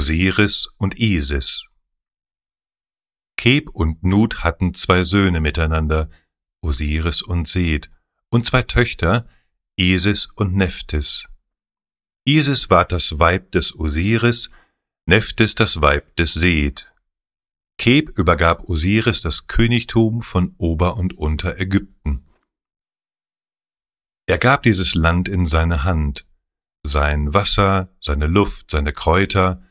Osiris und Isis. Keb und Nut hatten zwei Söhne miteinander, Osiris und Seth, und zwei Töchter, Isis und Nephthys. Isis war das Weib des Osiris, Nephthys das Weib des Seth. Keb übergab Osiris das Königtum von Ober- und Unterägypten. Er gab dieses Land in seine Hand, sein Wasser, seine Luft, seine Kräuter,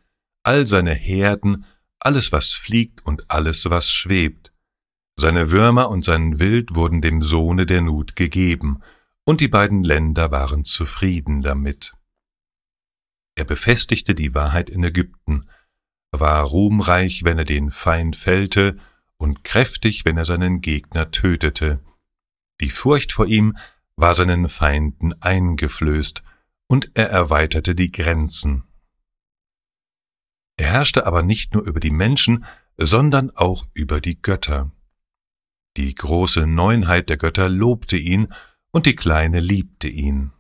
all seine Herden, alles, was fliegt und alles, was schwebt. Seine Würmer und sein Wild wurden dem Sohne der Nut gegeben, und die beiden Länder waren zufrieden damit. Er befestigte die Wahrheit in Ägypten, war ruhmreich, wenn er den Feind fällte, und kräftig, wenn er seinen Gegner tötete. Die Furcht vor ihm war seinen Feinden eingeflößt, und er erweiterte die Grenzen. Er herrschte aber nicht nur über die Menschen, sondern auch über die Götter. Die große Neunheit der Götter lobte ihn und die Kleine liebte ihn.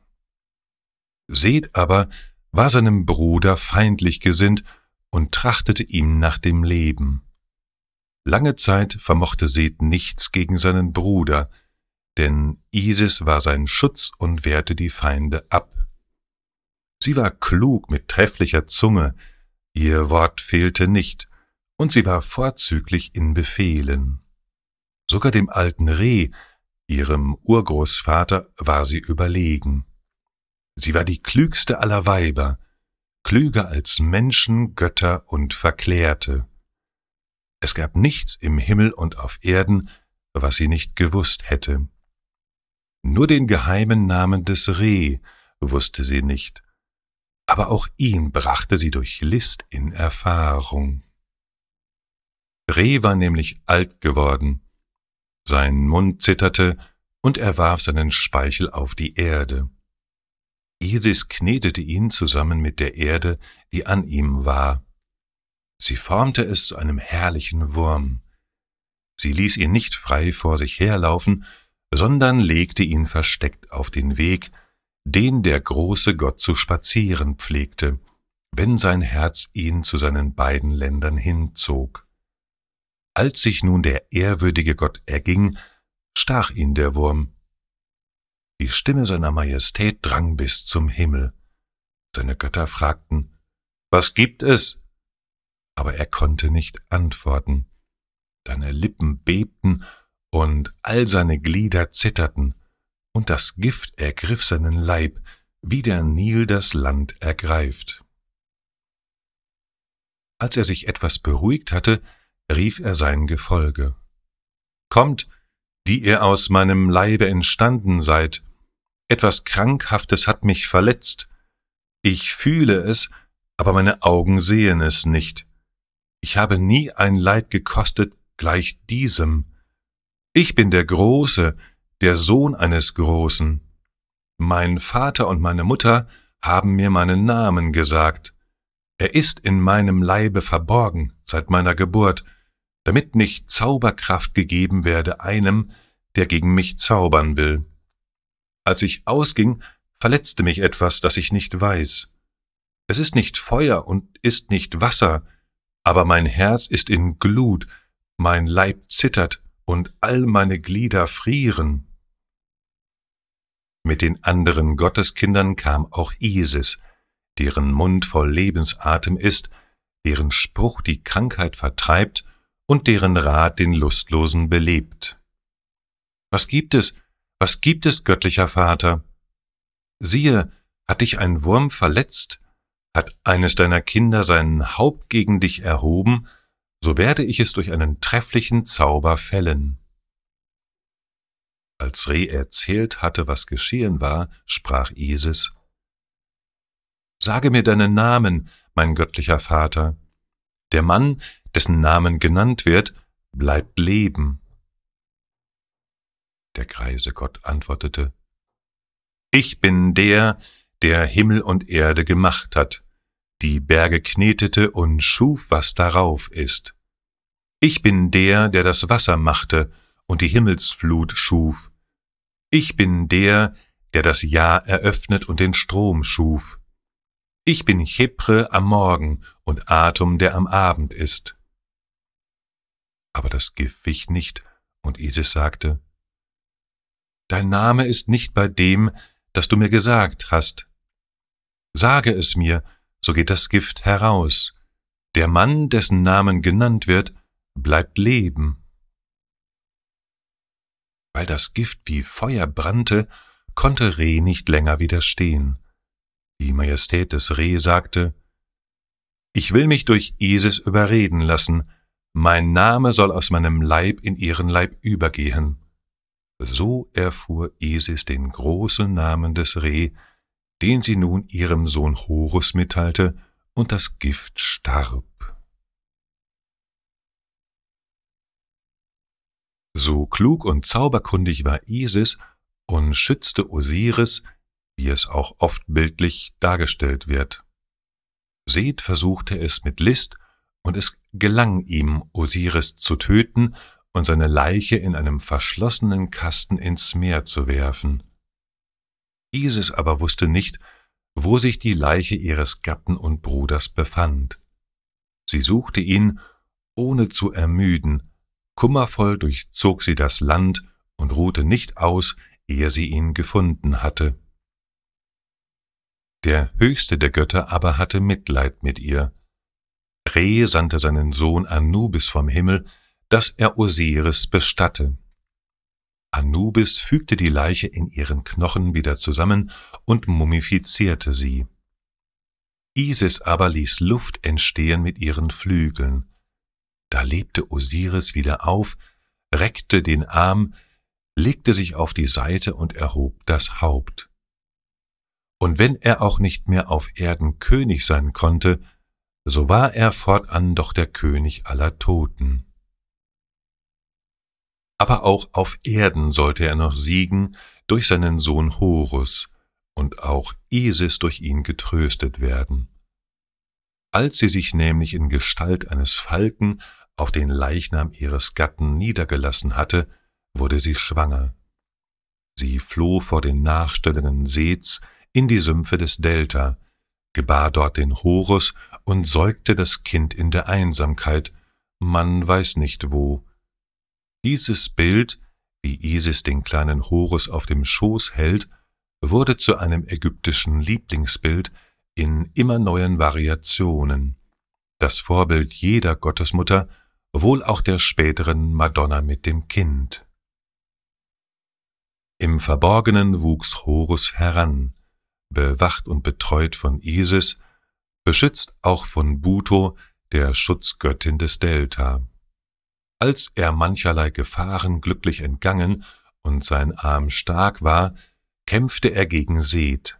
Seth aber war seinem Bruder feindlich gesinnt und trachtete ihm nach dem Leben. Lange Zeit vermochte Seth nichts gegen seinen Bruder, denn Isis war sein Schutz und wehrte die Feinde ab. Sie war klug mit trefflicher Zunge, Ihr Wort fehlte nicht, und sie war vorzüglich in Befehlen. Sogar dem alten Reh, ihrem Urgroßvater, war sie überlegen. Sie war die klügste aller Weiber, klüger als Menschen, Götter und Verklärte. Es gab nichts im Himmel und auf Erden, was sie nicht gewusst hätte. Nur den geheimen Namen des Reh wusste sie nicht, aber auch ihn brachte sie durch List in Erfahrung. Reh war nämlich alt geworden, sein Mund zitterte, und er warf seinen Speichel auf die Erde. Isis knetete ihn zusammen mit der Erde, die an ihm war. Sie formte es zu einem herrlichen Wurm. Sie ließ ihn nicht frei vor sich herlaufen, sondern legte ihn versteckt auf den Weg, den der große Gott zu spazieren pflegte, wenn sein Herz ihn zu seinen beiden Ländern hinzog. Als sich nun der ehrwürdige Gott erging, stach ihn der Wurm. Die Stimme seiner Majestät drang bis zum Himmel. Seine Götter fragten, Was gibt es? Aber er konnte nicht antworten. Seine Lippen bebten und all seine Glieder zitterten und das Gift ergriff seinen Leib, wie der Nil das Land ergreift. Als er sich etwas beruhigt hatte, rief er sein Gefolge. Kommt, die ihr aus meinem Leibe entstanden seid, etwas Krankhaftes hat mich verletzt, ich fühle es, aber meine Augen sehen es nicht. Ich habe nie ein Leid gekostet gleich diesem. Ich bin der Große, der Sohn eines Großen. Mein Vater und meine Mutter haben mir meinen Namen gesagt. Er ist in meinem Leibe verborgen seit meiner Geburt, damit nicht Zauberkraft gegeben werde einem, der gegen mich zaubern will. Als ich ausging, verletzte mich etwas, das ich nicht weiß. Es ist nicht Feuer und ist nicht Wasser, aber mein Herz ist in Glut, mein Leib zittert und all meine Glieder frieren. Mit den anderen Gotteskindern kam auch Isis, deren Mund voll Lebensatem ist, deren Spruch die Krankheit vertreibt und deren Rat den Lustlosen belebt. Was gibt es, was gibt es, göttlicher Vater? Siehe, hat dich ein Wurm verletzt, hat eines deiner Kinder sein Haupt gegen dich erhoben, so werde ich es durch einen trefflichen Zauber fällen. Als Reh erzählt hatte, was geschehen war, sprach Isis Sage mir deinen Namen, mein göttlicher Vater. Der Mann, dessen Namen genannt wird, bleibt leben. Der greise Gott antwortete Ich bin der, der Himmel und Erde gemacht hat, die Berge knetete und schuf, was darauf ist. Ich bin der, der das Wasser machte und die Himmelsflut schuf. Ich bin der, der das Jahr eröffnet und den Strom schuf. Ich bin Chipre am Morgen und Atom, der am Abend ist. Aber das geficht nicht, und Isis sagte, Dein Name ist nicht bei dem, das du mir gesagt hast. Sage es mir, so geht das Gift heraus. Der Mann, dessen Namen genannt wird, bleibt leben weil das Gift wie Feuer brannte, konnte Reh nicht länger widerstehen. Die Majestät des Reh sagte, Ich will mich durch Isis überreden lassen, mein Name soll aus meinem Leib in ihren Leib übergehen. So erfuhr Isis den großen Namen des Reh, den sie nun ihrem Sohn Horus mitteilte, und das Gift starb. So klug und zauberkundig war Isis und schützte Osiris, wie es auch oft bildlich dargestellt wird. Seth versuchte es mit List und es gelang ihm, Osiris zu töten und seine Leiche in einem verschlossenen Kasten ins Meer zu werfen. Isis aber wusste nicht, wo sich die Leiche ihres Gatten und Bruders befand. Sie suchte ihn, ohne zu ermüden, Kummervoll durchzog sie das Land und ruhte nicht aus, ehe sie ihn gefunden hatte. Der höchste der Götter aber hatte Mitleid mit ihr. Re sandte seinen Sohn Anubis vom Himmel, dass er Osiris bestatte. Anubis fügte die Leiche in ihren Knochen wieder zusammen und mumifizierte sie. Isis aber ließ Luft entstehen mit ihren Flügeln. Da lebte Osiris wieder auf, reckte den Arm, legte sich auf die Seite und erhob das Haupt. Und wenn er auch nicht mehr auf Erden König sein konnte, so war er fortan doch der König aller Toten. Aber auch auf Erden sollte er noch siegen durch seinen Sohn Horus und auch Isis durch ihn getröstet werden. Als sie sich nämlich in Gestalt eines Falken auf den Leichnam ihres Gatten niedergelassen hatte, wurde sie schwanger. Sie floh vor den Nachstellungen Seets in die Sümpfe des Delta, gebar dort den Horus und säugte das Kind in der Einsamkeit, man weiß nicht wo. Dieses Bild, wie Isis den kleinen Horus auf dem Schoß hält, wurde zu einem ägyptischen Lieblingsbild in immer neuen Variationen. Das Vorbild jeder Gottesmutter wohl auch der späteren Madonna mit dem Kind. Im Verborgenen wuchs Horus heran, bewacht und betreut von Isis, beschützt auch von Buto, der Schutzgöttin des Delta. Als er mancherlei Gefahren glücklich entgangen und sein Arm stark war, kämpfte er gegen Seth.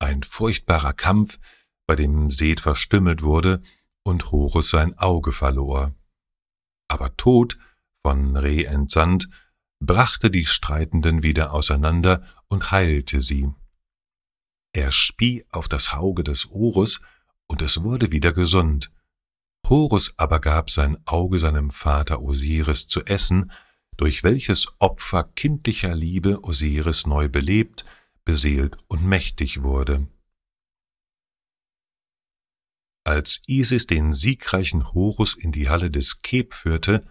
Ein furchtbarer Kampf, bei dem Seth verstümmelt wurde und Horus sein Auge verlor aber Tod von Re entsandt, brachte die Streitenden wieder auseinander und heilte sie. Er spie auf das Hauge des Horus, und es wurde wieder gesund. Horus aber gab sein Auge seinem Vater Osiris zu essen, durch welches Opfer kindlicher Liebe Osiris neu belebt, beseelt und mächtig wurde. Als Isis den siegreichen Horus in die Halle des Keb führte,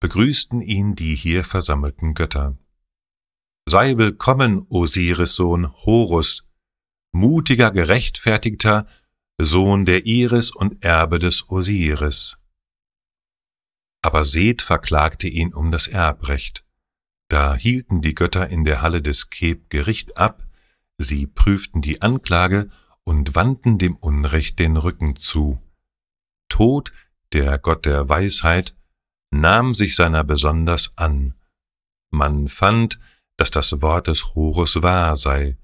begrüßten ihn die hier versammelten Götter. Sei willkommen, Osiris-Sohn Horus, mutiger, gerechtfertigter, Sohn der Iris und Erbe des Osiris. Aber Seth verklagte ihn um das Erbrecht. Da hielten die Götter in der Halle des Keb Gericht ab, sie prüften die Anklage und wandten dem Unrecht den Rücken zu. Tod, der Gott der Weisheit, nahm sich seiner besonders an. Man fand, dass das Wort des Hores wahr sei.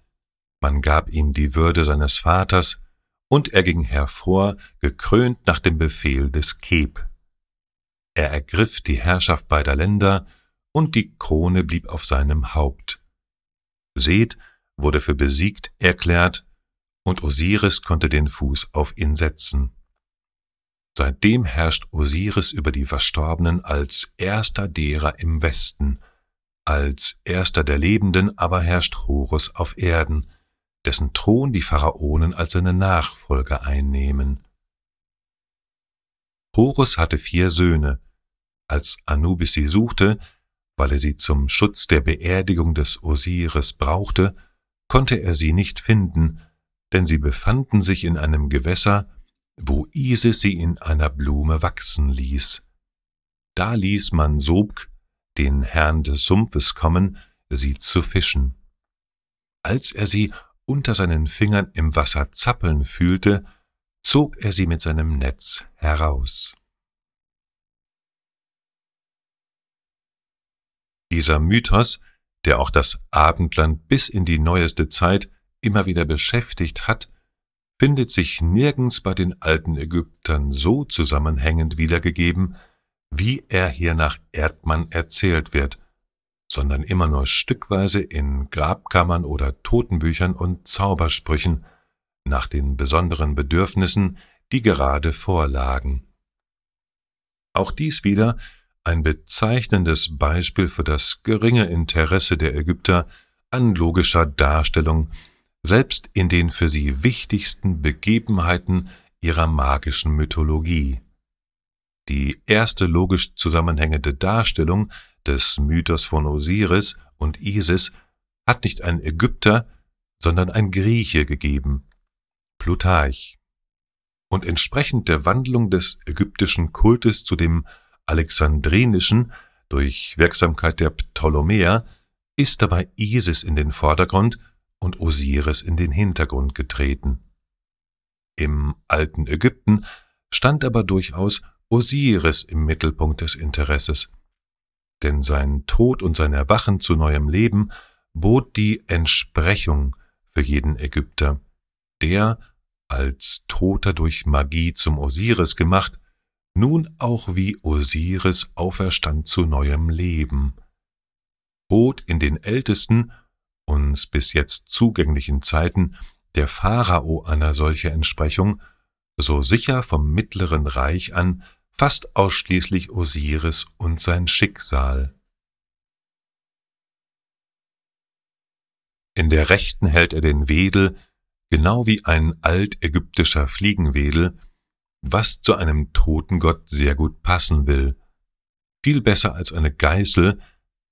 Man gab ihm die Würde seines Vaters, und er ging hervor, gekrönt nach dem Befehl des Keb. Er ergriff die Herrschaft beider Länder, und die Krone blieb auf seinem Haupt. Seht wurde für besiegt erklärt und Osiris konnte den Fuß auf ihn setzen. Seitdem herrscht Osiris über die Verstorbenen als erster derer im Westen, als erster der Lebenden aber herrscht Horus auf Erden, dessen Thron die Pharaonen als seine Nachfolger einnehmen. Horus hatte vier Söhne. Als Anubis sie suchte, weil er sie zum Schutz der Beerdigung des Osiris brauchte, konnte er sie nicht finden, denn sie befanden sich in einem Gewässer, wo Isis sie in einer Blume wachsen ließ. Da ließ man Sobk, den Herrn des Sumpfes, kommen, sie zu fischen. Als er sie unter seinen Fingern im Wasser zappeln fühlte, zog er sie mit seinem Netz heraus. Dieser Mythos, der auch das Abendland bis in die neueste Zeit immer wieder beschäftigt hat, findet sich nirgends bei den alten Ägyptern so zusammenhängend wiedergegeben, wie er hier nach Erdmann erzählt wird, sondern immer nur stückweise in Grabkammern oder Totenbüchern und Zaubersprüchen nach den besonderen Bedürfnissen, die gerade vorlagen. Auch dies wieder ein bezeichnendes Beispiel für das geringe Interesse der Ägypter an logischer Darstellung selbst in den für sie wichtigsten Begebenheiten ihrer magischen Mythologie. Die erste logisch zusammenhängende Darstellung des Mythos von Osiris und Isis hat nicht ein Ägypter, sondern ein Grieche gegeben, Plutarch. Und entsprechend der Wandlung des ägyptischen Kultes zu dem alexandrinischen durch Wirksamkeit der Ptolemäer ist dabei Isis in den Vordergrund – und Osiris in den Hintergrund getreten. Im alten Ägypten stand aber durchaus Osiris im Mittelpunkt des Interesses, denn sein Tod und sein Erwachen zu neuem Leben bot die Entsprechung für jeden Ägypter, der, als Toter durch Magie zum Osiris gemacht, nun auch wie Osiris auferstand zu neuem Leben, bot in den Ältesten uns bis jetzt zugänglichen Zeiten der Pharao einer solcher Entsprechung, so sicher vom Mittleren Reich an fast ausschließlich Osiris und sein Schicksal. In der rechten hält er den Wedel, genau wie ein altägyptischer Fliegenwedel, was zu einem Totengott sehr gut passen will. Viel besser als eine Geißel,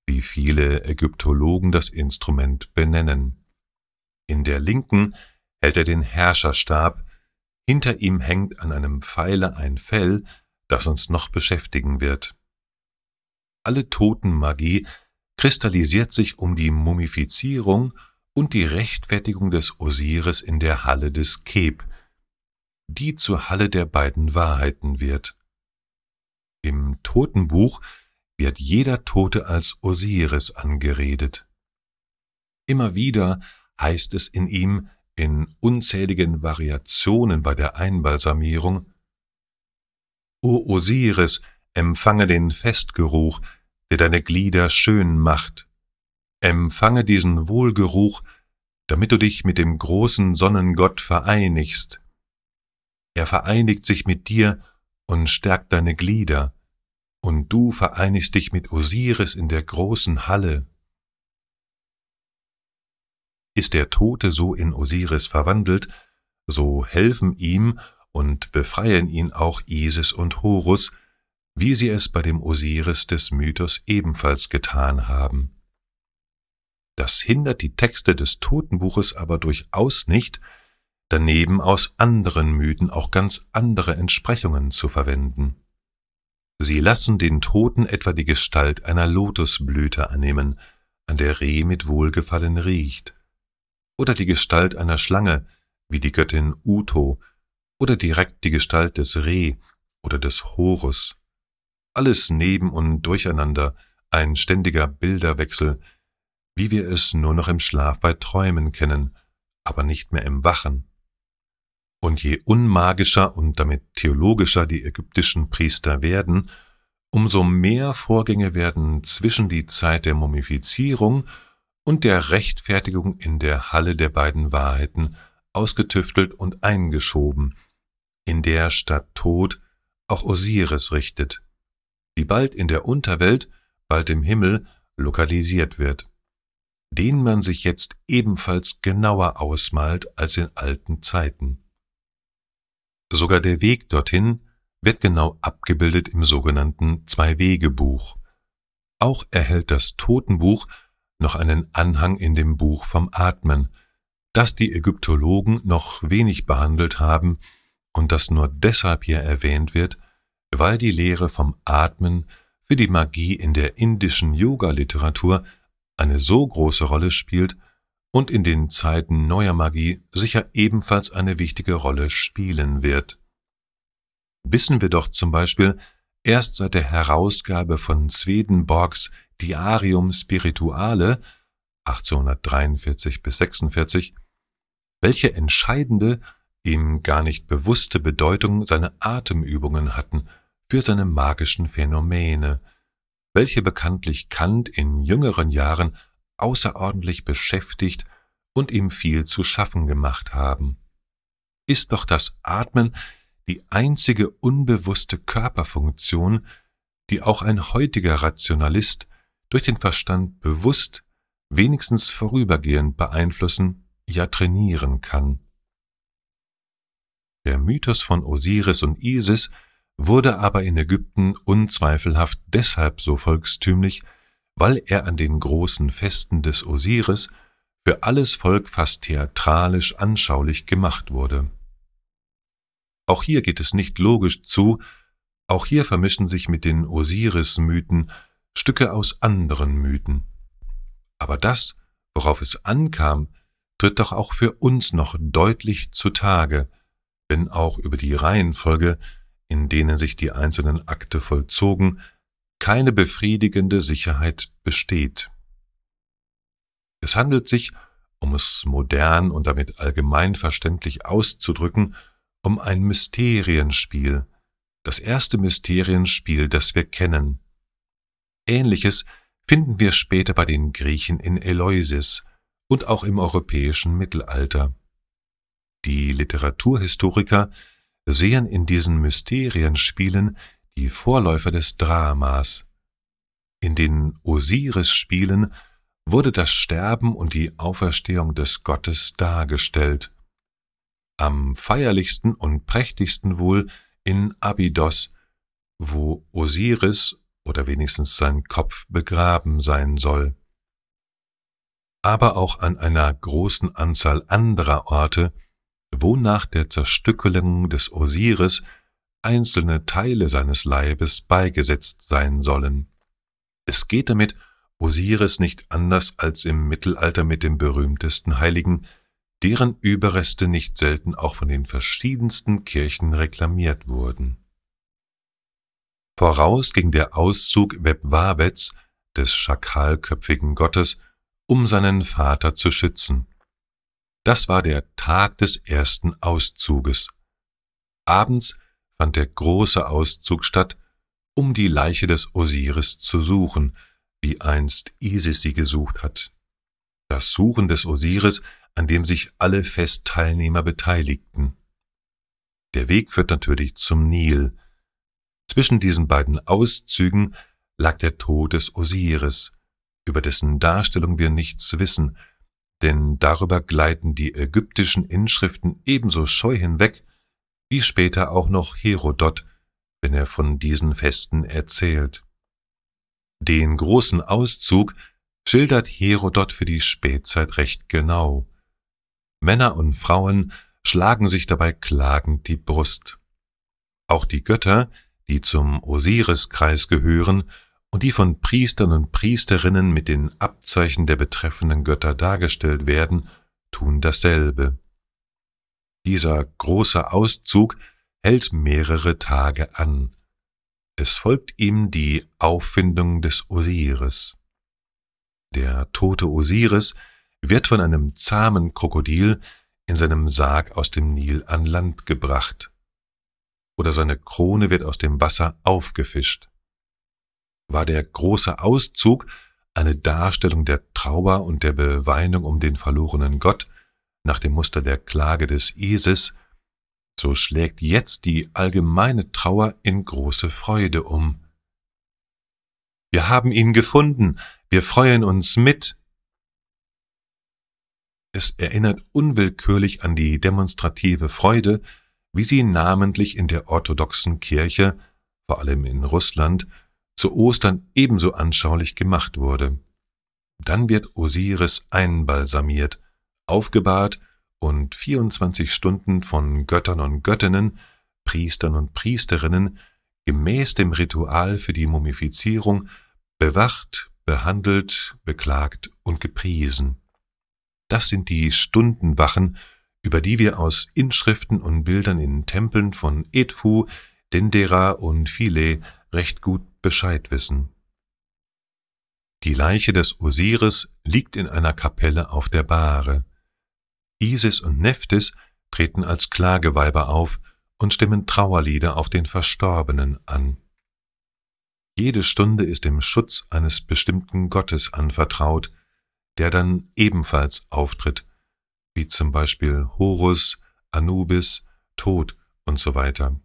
wie viele Ägyptologen das Instrument benennen. In der linken hält er den Herrscherstab, hinter ihm hängt an einem Pfeiler ein Fell, das uns noch beschäftigen wird. Alle Totenmagie kristallisiert sich um die Mumifizierung und die Rechtfertigung des Osiris in der Halle des Keb, die zur Halle der beiden Wahrheiten wird. Im Totenbuch wird jeder Tote als Osiris angeredet. Immer wieder heißt es in ihm, in unzähligen Variationen bei der Einbalsamierung, O Osiris, empfange den Festgeruch, der deine Glieder schön macht. Empfange diesen Wohlgeruch, damit du dich mit dem großen Sonnengott vereinigst. Er vereinigt sich mit dir und stärkt deine Glieder und du vereinigst dich mit Osiris in der großen Halle. Ist der Tote so in Osiris verwandelt, so helfen ihm und befreien ihn auch Isis und Horus, wie sie es bei dem Osiris des Mythos ebenfalls getan haben. Das hindert die Texte des Totenbuches aber durchaus nicht, daneben aus anderen Mythen auch ganz andere Entsprechungen zu verwenden. Sie lassen den Toten etwa die Gestalt einer Lotusblüte annehmen, an der Reh mit Wohlgefallen riecht, oder die Gestalt einer Schlange, wie die Göttin Uto, oder direkt die Gestalt des Reh oder des Horus. Alles neben und durcheinander, ein ständiger Bilderwechsel, wie wir es nur noch im Schlaf bei Träumen kennen, aber nicht mehr im Wachen. Und je unmagischer und damit theologischer die ägyptischen Priester werden, umso mehr Vorgänge werden zwischen die Zeit der Mumifizierung und der Rechtfertigung in der Halle der beiden Wahrheiten ausgetüftelt und eingeschoben, in der statt Tod auch Osiris richtet, die bald in der Unterwelt, bald im Himmel lokalisiert wird, den man sich jetzt ebenfalls genauer ausmalt als in alten Zeiten. Sogar der Weg dorthin wird genau abgebildet im sogenannten Zwei-Wege-Buch. Auch erhält das Totenbuch noch einen Anhang in dem Buch vom Atmen, das die Ägyptologen noch wenig behandelt haben und das nur deshalb hier erwähnt wird, weil die Lehre vom Atmen für die Magie in der indischen Yoga-Literatur eine so große Rolle spielt, und in den Zeiten neuer Magie sicher ebenfalls eine wichtige Rolle spielen wird. Wissen wir doch zum Beispiel erst seit der Herausgabe von Swedenborgs Diarium Spirituale 1843 bis 46, welche entscheidende, ihm gar nicht bewusste Bedeutung seine Atemübungen hatten für seine magischen Phänomene, welche bekanntlich Kant in jüngeren Jahren außerordentlich beschäftigt und ihm viel zu schaffen gemacht haben. Ist doch das Atmen die einzige unbewusste Körperfunktion, die auch ein heutiger Rationalist durch den Verstand bewusst, wenigstens vorübergehend beeinflussen, ja trainieren kann. Der Mythos von Osiris und Isis wurde aber in Ägypten unzweifelhaft deshalb so volkstümlich, weil er an den großen Festen des Osiris für alles Volk fast theatralisch anschaulich gemacht wurde. Auch hier geht es nicht logisch zu, auch hier vermischen sich mit den Osiris-Mythen Stücke aus anderen Mythen. Aber das, worauf es ankam, tritt doch auch für uns noch deutlich zutage, wenn auch über die Reihenfolge, in denen sich die einzelnen Akte vollzogen, keine befriedigende Sicherheit besteht. Es handelt sich, um es modern und damit allgemein verständlich auszudrücken, um ein Mysterienspiel, das erste Mysterienspiel, das wir kennen. Ähnliches finden wir später bei den Griechen in Eloisis und auch im europäischen Mittelalter. Die Literaturhistoriker sehen in diesen Mysterienspielen die Vorläufer des Dramas. In den Osiris-Spielen wurde das Sterben und die Auferstehung des Gottes dargestellt. Am feierlichsten und prächtigsten wohl in Abydos, wo Osiris oder wenigstens sein Kopf begraben sein soll. Aber auch an einer großen Anzahl anderer Orte, wo nach der Zerstückelung des Osiris einzelne Teile seines Leibes beigesetzt sein sollen. Es geht damit Osiris nicht anders als im Mittelalter mit dem berühmtesten Heiligen, deren Überreste nicht selten auch von den verschiedensten Kirchen reklamiert wurden. Voraus ging der Auszug Webwawets, des schakalköpfigen Gottes, um seinen Vater zu schützen. Das war der Tag des ersten Auszuges. Abends fand der große Auszug statt, um die Leiche des Osiris zu suchen, wie einst Isis sie gesucht hat. Das Suchen des Osiris, an dem sich alle Festteilnehmer beteiligten. Der Weg führt natürlich zum Nil. Zwischen diesen beiden Auszügen lag der Tod des Osiris, über dessen Darstellung wir nichts wissen, denn darüber gleiten die ägyptischen Inschriften ebenso scheu hinweg, wie später auch noch Herodot, wenn er von diesen Festen erzählt. Den großen Auszug schildert Herodot für die Spätzeit recht genau. Männer und Frauen schlagen sich dabei klagend die Brust. Auch die Götter, die zum Osiriskreis gehören und die von Priestern und Priesterinnen mit den Abzeichen der betreffenden Götter dargestellt werden, tun dasselbe. Dieser große Auszug hält mehrere Tage an. Es folgt ihm die Auffindung des Osiris. Der tote Osiris wird von einem zahmen Krokodil in seinem Sarg aus dem Nil an Land gebracht. Oder seine Krone wird aus dem Wasser aufgefischt. War der große Auszug eine Darstellung der Trauer und der Beweinung um den verlorenen Gott, nach dem Muster der Klage des Isis, so schlägt jetzt die allgemeine Trauer in große Freude um. Wir haben ihn gefunden, wir freuen uns mit. Es erinnert unwillkürlich an die demonstrative Freude, wie sie namentlich in der orthodoxen Kirche, vor allem in Russland, zu Ostern ebenso anschaulich gemacht wurde. Dann wird Osiris einbalsamiert, aufgebahrt und 24 Stunden von Göttern und Göttinnen, Priestern und Priesterinnen gemäß dem Ritual für die Mumifizierung bewacht, behandelt, beklagt und gepriesen. Das sind die Stundenwachen, über die wir aus Inschriften und Bildern in Tempeln von Edfu, Dendera und Philae recht gut Bescheid wissen. Die Leiche des Osiris liegt in einer Kapelle auf der Bahre. Isis und Nephthys treten als Klageweiber auf und stimmen Trauerlieder auf den Verstorbenen an. Jede Stunde ist dem Schutz eines bestimmten Gottes anvertraut, der dann ebenfalls auftritt, wie zum Beispiel Horus, Anubis, Tod und so weiter.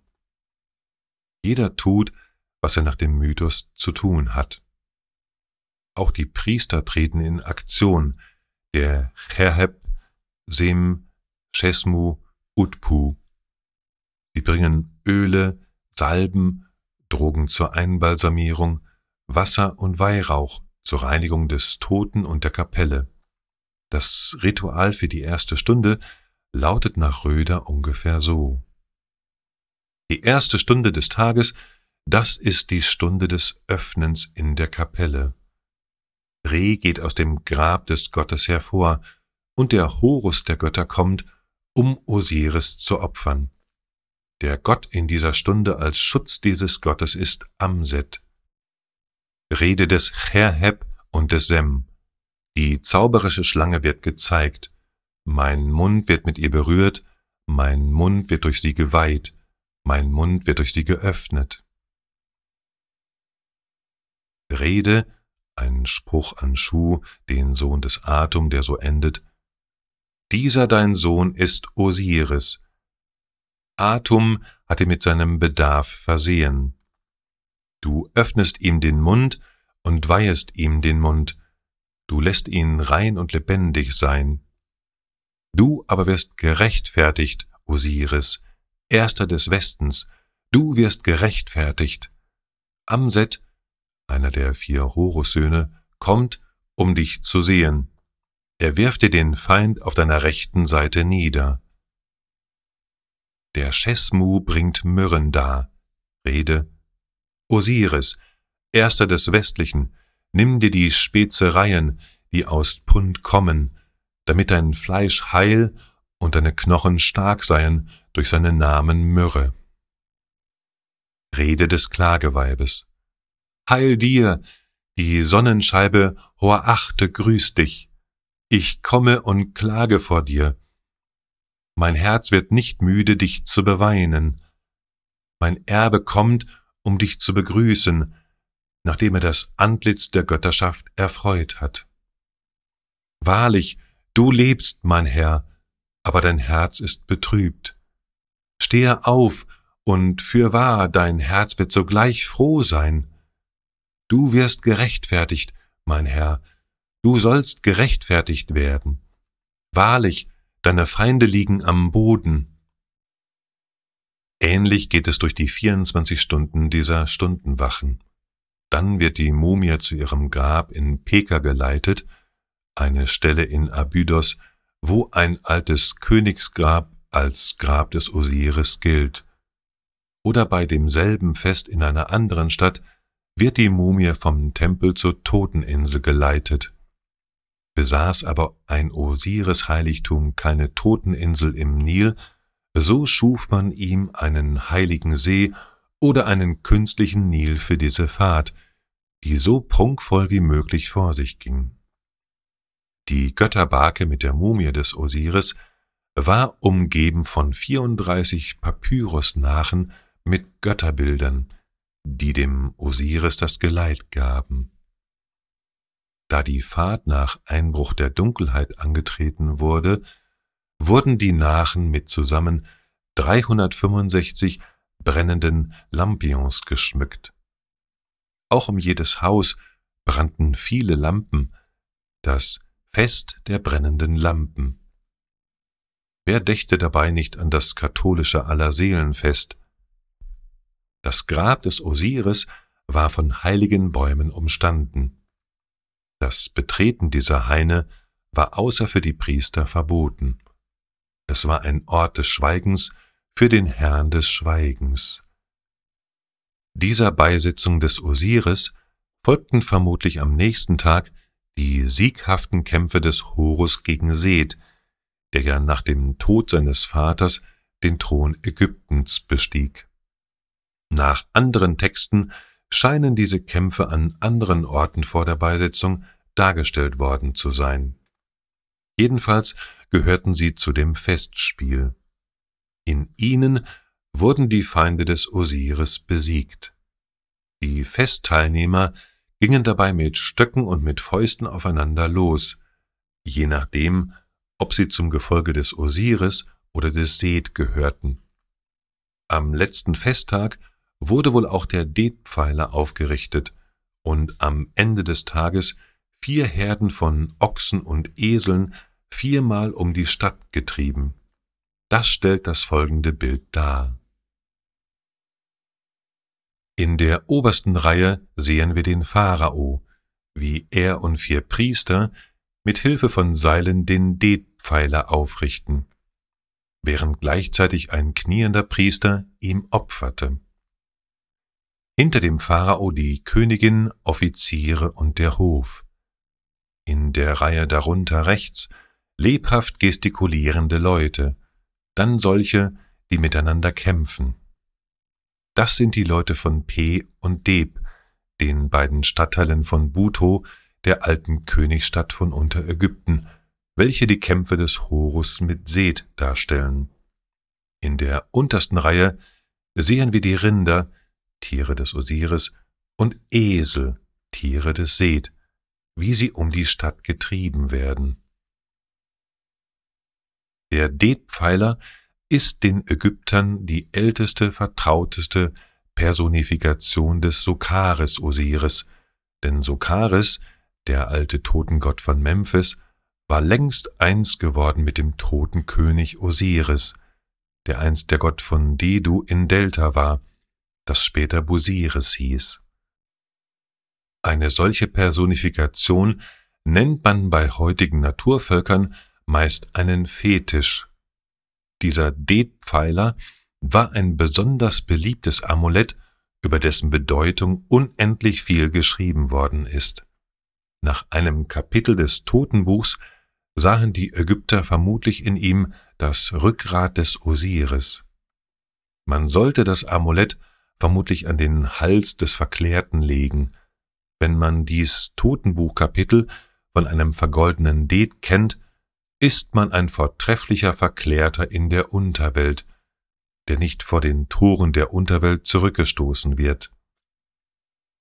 Jeder tut, was er nach dem Mythos zu tun hat. Auch die Priester treten in Aktion. Der Cherheb Sem, Chesmu, Utpu. Sie bringen Öle, Salben, Drogen zur Einbalsamierung, Wasser und Weihrauch zur Reinigung des Toten und der Kapelle. Das Ritual für die erste Stunde lautet nach Röder ungefähr so. Die erste Stunde des Tages, das ist die Stunde des Öffnens in der Kapelle. Reh geht aus dem Grab des Gottes hervor, und der Horus der Götter kommt, um Osiris zu opfern. Der Gott in dieser Stunde als Schutz dieses Gottes ist Amset. Rede des Cherheb und des Sem. Die zauberische Schlange wird gezeigt. Mein Mund wird mit ihr berührt, mein Mund wird durch sie geweiht, mein Mund wird durch sie geöffnet. Rede, ein Spruch an Schuh, den Sohn des Atum, der so endet, dieser dein Sohn ist Osiris. Atum hatte mit seinem Bedarf versehen. Du öffnest ihm den Mund und weihest ihm den Mund. Du lässt ihn rein und lebendig sein. Du aber wirst gerechtfertigt, Osiris, Erster des Westens, du wirst gerechtfertigt. Amset, einer der vier Horus-Söhne, kommt, um dich zu sehen. Er wirft dir den Feind auf deiner rechten Seite nieder. Der Schesmu bringt Myrren dar. Rede. Osiris, Erster des Westlichen, nimm dir die Spezereien, die aus Punt kommen, damit dein Fleisch heil und deine Knochen stark seien durch seinen Namen Myrre. Rede des Klageweibes. Heil dir! Die Sonnenscheibe Hoachte grüßt dich ich komme und klage vor dir. Mein Herz wird nicht müde, dich zu beweinen. Mein Erbe kommt, um dich zu begrüßen, nachdem er das Antlitz der Götterschaft erfreut hat. Wahrlich, du lebst, mein Herr, aber dein Herz ist betrübt. Stehe auf, und fürwahr, dein Herz wird sogleich froh sein. Du wirst gerechtfertigt, mein Herr, du sollst gerechtfertigt werden. Wahrlich, deine Feinde liegen am Boden. Ähnlich geht es durch die 24 Stunden dieser Stundenwachen. Dann wird die Mumie zu ihrem Grab in Peka geleitet, eine Stelle in Abydos, wo ein altes Königsgrab als Grab des Osiris gilt. Oder bei demselben Fest in einer anderen Stadt wird die Mumie vom Tempel zur Toteninsel geleitet besaß aber ein Osiris-Heiligtum keine Toteninsel im Nil, so schuf man ihm einen heiligen See oder einen künstlichen Nil für diese Fahrt, die so prunkvoll wie möglich vor sich ging. Die Götterbarke mit der Mumie des Osiris war umgeben von 34 Papyrusnachen mit Götterbildern, die dem Osiris das Geleit gaben. Da die Fahrt nach Einbruch der Dunkelheit angetreten wurde, wurden die Nachen mit zusammen 365 brennenden Lampions geschmückt. Auch um jedes Haus brannten viele Lampen, das Fest der brennenden Lampen. Wer dächte dabei nicht an das katholische Allerseelenfest? Das Grab des Osiris war von heiligen Bäumen umstanden. Das Betreten dieser Haine war außer für die Priester verboten. Es war ein Ort des Schweigens für den Herrn des Schweigens. Dieser Beisitzung des Osiris folgten vermutlich am nächsten Tag die sieghaften Kämpfe des Horus gegen Seth, der ja nach dem Tod seines Vaters den Thron Ägyptens bestieg. Nach anderen Texten scheinen diese Kämpfe an anderen Orten vor der Beisetzung dargestellt worden zu sein. Jedenfalls gehörten sie zu dem Festspiel. In ihnen wurden die Feinde des Osiris besiegt. Die Festteilnehmer gingen dabei mit Stöcken und mit Fäusten aufeinander los, je nachdem, ob sie zum Gefolge des Osiris oder des Seth gehörten. Am letzten Festtag wurde wohl auch der Det-Pfeiler aufgerichtet, und am Ende des Tages vier Herden von Ochsen und Eseln viermal um die Stadt getrieben. Das stellt das folgende Bild dar. In der obersten Reihe sehen wir den Pharao, wie er und vier Priester mit Hilfe von Seilen den Det-Pfeiler aufrichten, während gleichzeitig ein kniender Priester ihm opferte. Hinter dem Pharao die Königin, Offiziere und der Hof in der Reihe darunter rechts lebhaft gestikulierende Leute, dann solche, die miteinander kämpfen. Das sind die Leute von P und Deb, den beiden Stadtteilen von Buto, der alten Königsstadt von Unterägypten, welche die Kämpfe des Horus mit Seth darstellen. In der untersten Reihe sehen wir die Rinder, Tiere des Osiris, und Esel, Tiere des Seth, wie sie um die Stadt getrieben werden. Der Det-Pfeiler ist den Ägyptern die älteste, vertrauteste Personifikation des Sokaris Osiris, denn Sokaris, der alte Totengott von Memphis, war längst eins geworden mit dem toten König Osiris, der einst der Gott von Dedu in Delta war, das später Busiris hieß. Eine solche Personifikation nennt man bei heutigen Naturvölkern meist einen Fetisch. Dieser D-Pfeiler war ein besonders beliebtes Amulett, über dessen Bedeutung unendlich viel geschrieben worden ist. Nach einem Kapitel des Totenbuchs sahen die Ägypter vermutlich in ihm das Rückgrat des Osiris. Man sollte das Amulett vermutlich an den Hals des Verklärten legen – wenn man dies Totenbuchkapitel von einem vergoldenen Det kennt, ist man ein vortrefflicher Verklärter in der Unterwelt, der nicht vor den Toren der Unterwelt zurückgestoßen wird.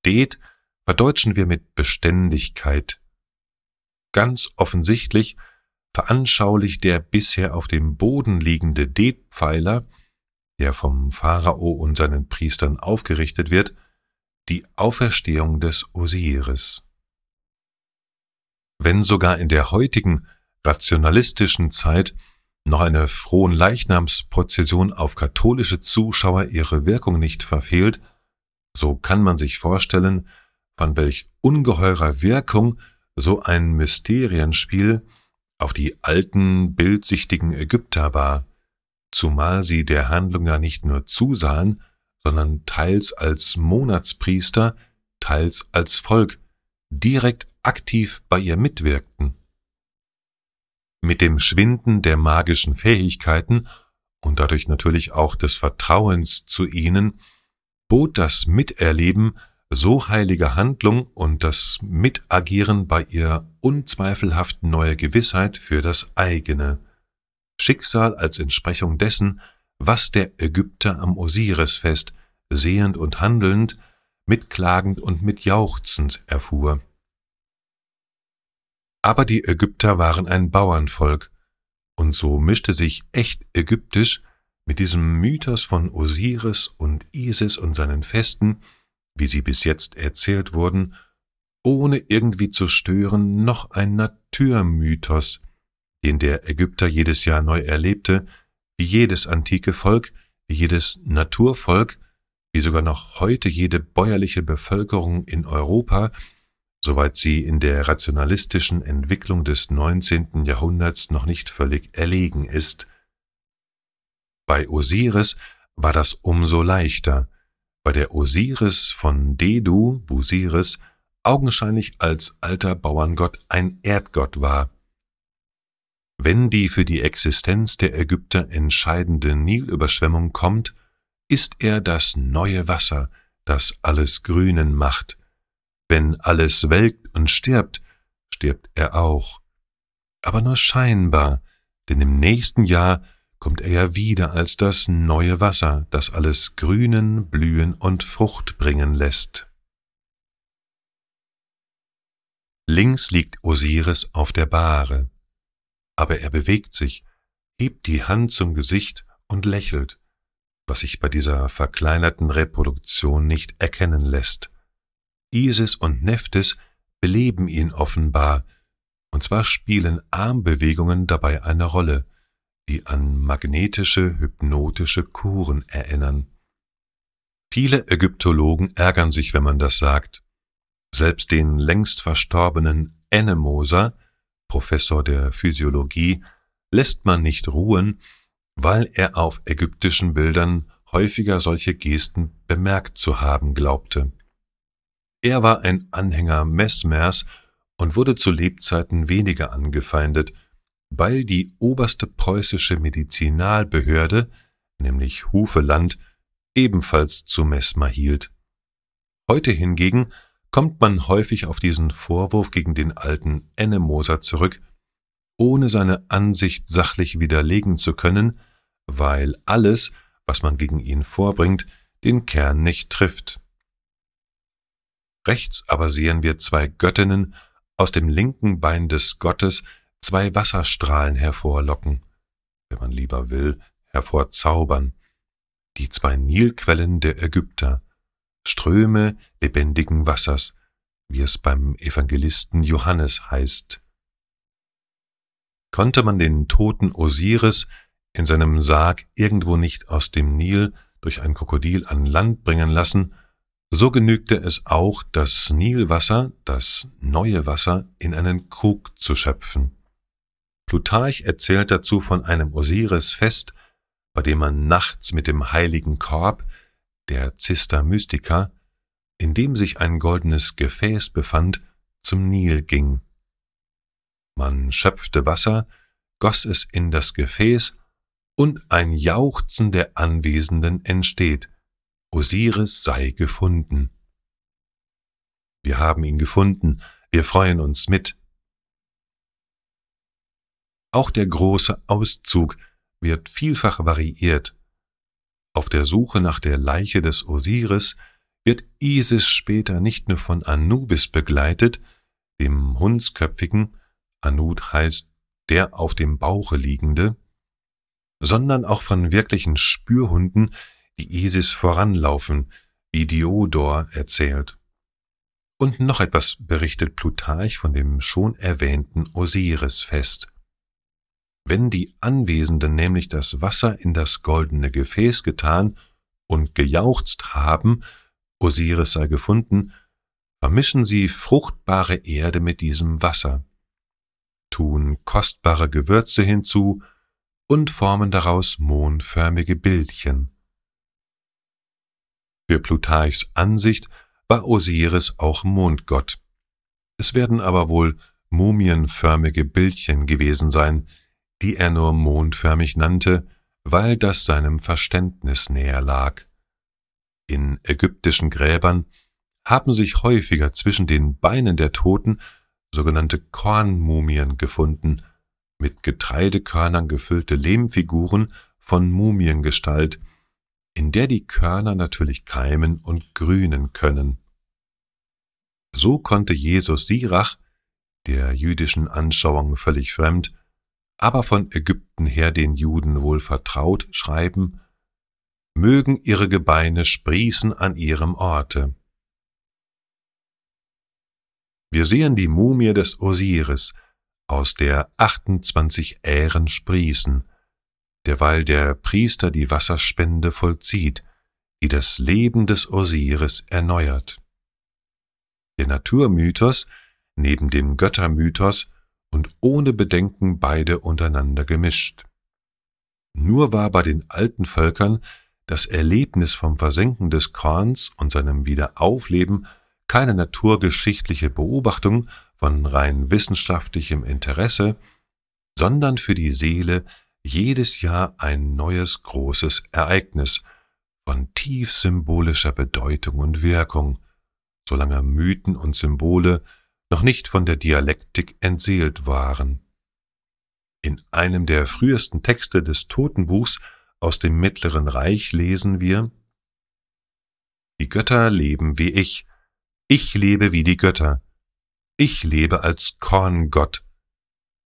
Det verdeutschen wir mit Beständigkeit. Ganz offensichtlich veranschaulicht der bisher auf dem Boden liegende Det-Pfeiler, der vom Pharao und seinen Priestern aufgerichtet wird, die Auferstehung des Osiris. Wenn sogar in der heutigen rationalistischen Zeit noch eine frohen Leichnamsprozession auf katholische Zuschauer ihre Wirkung nicht verfehlt, so kann man sich vorstellen, von welch ungeheurer Wirkung so ein Mysterienspiel auf die alten, bildsichtigen Ägypter war, zumal sie der Handlung ja nicht nur zusahen, sondern teils als Monatspriester, teils als Volk, direkt aktiv bei ihr mitwirkten. Mit dem Schwinden der magischen Fähigkeiten und dadurch natürlich auch des Vertrauens zu ihnen bot das Miterleben so heilige Handlung und das Mitagieren bei ihr unzweifelhaft neue Gewissheit für das eigene Schicksal als Entsprechung dessen, was der Ägypter am Osirisfest, sehend und handelnd, mitklagend und mitjauchzend erfuhr. Aber die Ägypter waren ein Bauernvolk, und so mischte sich echt ägyptisch mit diesem Mythos von Osiris und Isis und seinen Festen, wie sie bis jetzt erzählt wurden, ohne irgendwie zu stören, noch ein Naturmythos, den der Ägypter jedes Jahr neu erlebte, wie jedes antike Volk, wie jedes Naturvolk, wie sogar noch heute jede bäuerliche Bevölkerung in Europa, soweit sie in der rationalistischen Entwicklung des 19. Jahrhunderts noch nicht völlig erlegen ist. Bei Osiris war das umso leichter, weil der Osiris von Dedu, Busiris, augenscheinlich als alter Bauerngott ein Erdgott war, wenn die für die Existenz der Ägypter entscheidende Nilüberschwemmung kommt, ist er das neue Wasser, das alles grünen macht. Wenn alles welkt und stirbt, stirbt er auch. Aber nur scheinbar, denn im nächsten Jahr kommt er ja wieder als das neue Wasser, das alles grünen, blühen und Frucht bringen lässt. Links liegt Osiris auf der Bahre, aber er bewegt sich, hebt die Hand zum Gesicht und lächelt, was sich bei dieser verkleinerten Reproduktion nicht erkennen lässt. Isis und Neftis beleben ihn offenbar, und zwar spielen Armbewegungen dabei eine Rolle, die an magnetische, hypnotische Kuren erinnern. Viele Ägyptologen ärgern sich, wenn man das sagt. Selbst den längst verstorbenen Ennemoser, Professor der Physiologie, lässt man nicht ruhen, weil er auf ägyptischen Bildern häufiger solche Gesten bemerkt zu haben glaubte. Er war ein Anhänger Mesmers und wurde zu Lebzeiten weniger angefeindet, weil die oberste preußische Medizinalbehörde, nämlich Hufeland, ebenfalls zu Mesmer hielt. Heute hingegen kommt man häufig auf diesen Vorwurf gegen den alten Ennemoser zurück, ohne seine Ansicht sachlich widerlegen zu können, weil alles, was man gegen ihn vorbringt, den Kern nicht trifft. Rechts aber sehen wir zwei Göttinnen aus dem linken Bein des Gottes zwei Wasserstrahlen hervorlocken, wenn man lieber will, hervorzaubern, die zwei Nilquellen der Ägypter, Ströme lebendigen Wassers, wie es beim Evangelisten Johannes heißt. Konnte man den toten Osiris in seinem Sarg irgendwo nicht aus dem Nil durch ein Krokodil an Land bringen lassen, so genügte es auch, das Nilwasser, das neue Wasser, in einen Krug zu schöpfen. Plutarch erzählt dazu von einem Osiris-Fest, bei dem man nachts mit dem heiligen Korb der Cista Mystica, in dem sich ein goldenes Gefäß befand, zum Nil ging. Man schöpfte Wasser, goss es in das Gefäß, und ein Jauchzen der Anwesenden entsteht. Osiris sei gefunden. Wir haben ihn gefunden, wir freuen uns mit. Auch der große Auszug wird vielfach variiert auf der Suche nach der Leiche des Osiris wird Isis später nicht nur von Anubis begleitet, dem Hundsköpfigen, Anut heißt der auf dem Bauche liegende, sondern auch von wirklichen Spürhunden, die Isis voranlaufen, wie Diodor erzählt. Und noch etwas berichtet Plutarch von dem schon erwähnten Osiris fest wenn die Anwesenden nämlich das Wasser in das goldene Gefäß getan und gejauchzt haben, Osiris sei gefunden, vermischen sie fruchtbare Erde mit diesem Wasser, tun kostbare Gewürze hinzu und formen daraus mondförmige Bildchen. Für Plutarchs Ansicht war Osiris auch Mondgott. Es werden aber wohl mumienförmige Bildchen gewesen sein, die er nur mondförmig nannte, weil das seinem Verständnis näher lag. In ägyptischen Gräbern haben sich häufiger zwischen den Beinen der Toten sogenannte Kornmumien gefunden, mit Getreidekörnern gefüllte Lehmfiguren von Mumiengestalt, in der die Körner natürlich keimen und grünen können. So konnte Jesus Sirach, der jüdischen Anschauung völlig fremd, aber von Ägypten her den Juden wohl vertraut, schreiben, mögen ihre Gebeine sprießen an ihrem Orte. Wir sehen die Mumie des Osiris, aus der 28 Ähren sprießen, derweil der Priester die Wasserspende vollzieht, die das Leben des Osiris erneuert. Der Naturmythos, neben dem Göttermythos, und ohne Bedenken beide untereinander gemischt. Nur war bei den alten Völkern das Erlebnis vom Versenken des Korns und seinem Wiederaufleben keine naturgeschichtliche Beobachtung von rein wissenschaftlichem Interesse, sondern für die Seele jedes Jahr ein neues großes Ereignis von tief symbolischer Bedeutung und Wirkung, solange Mythen und Symbole noch nicht von der Dialektik entseelt waren. In einem der frühesten Texte des Totenbuchs aus dem Mittleren Reich lesen wir Die Götter leben wie ich, ich lebe wie die Götter, ich lebe als Korngott,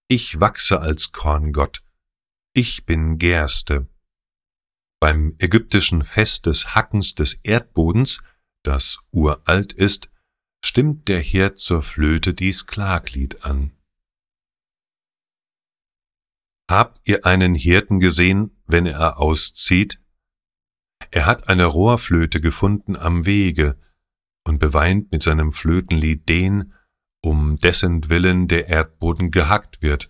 ich wachse als Korngott, ich bin Gerste. Beim ägyptischen Fest des Hackens des Erdbodens, das uralt ist, stimmt der Hirt zur Flöte dies Klaglied an. Habt ihr einen Hirten gesehen, wenn er auszieht? Er hat eine Rohrflöte gefunden am Wege und beweint mit seinem Flötenlied den, um dessen Willen der Erdboden gehackt wird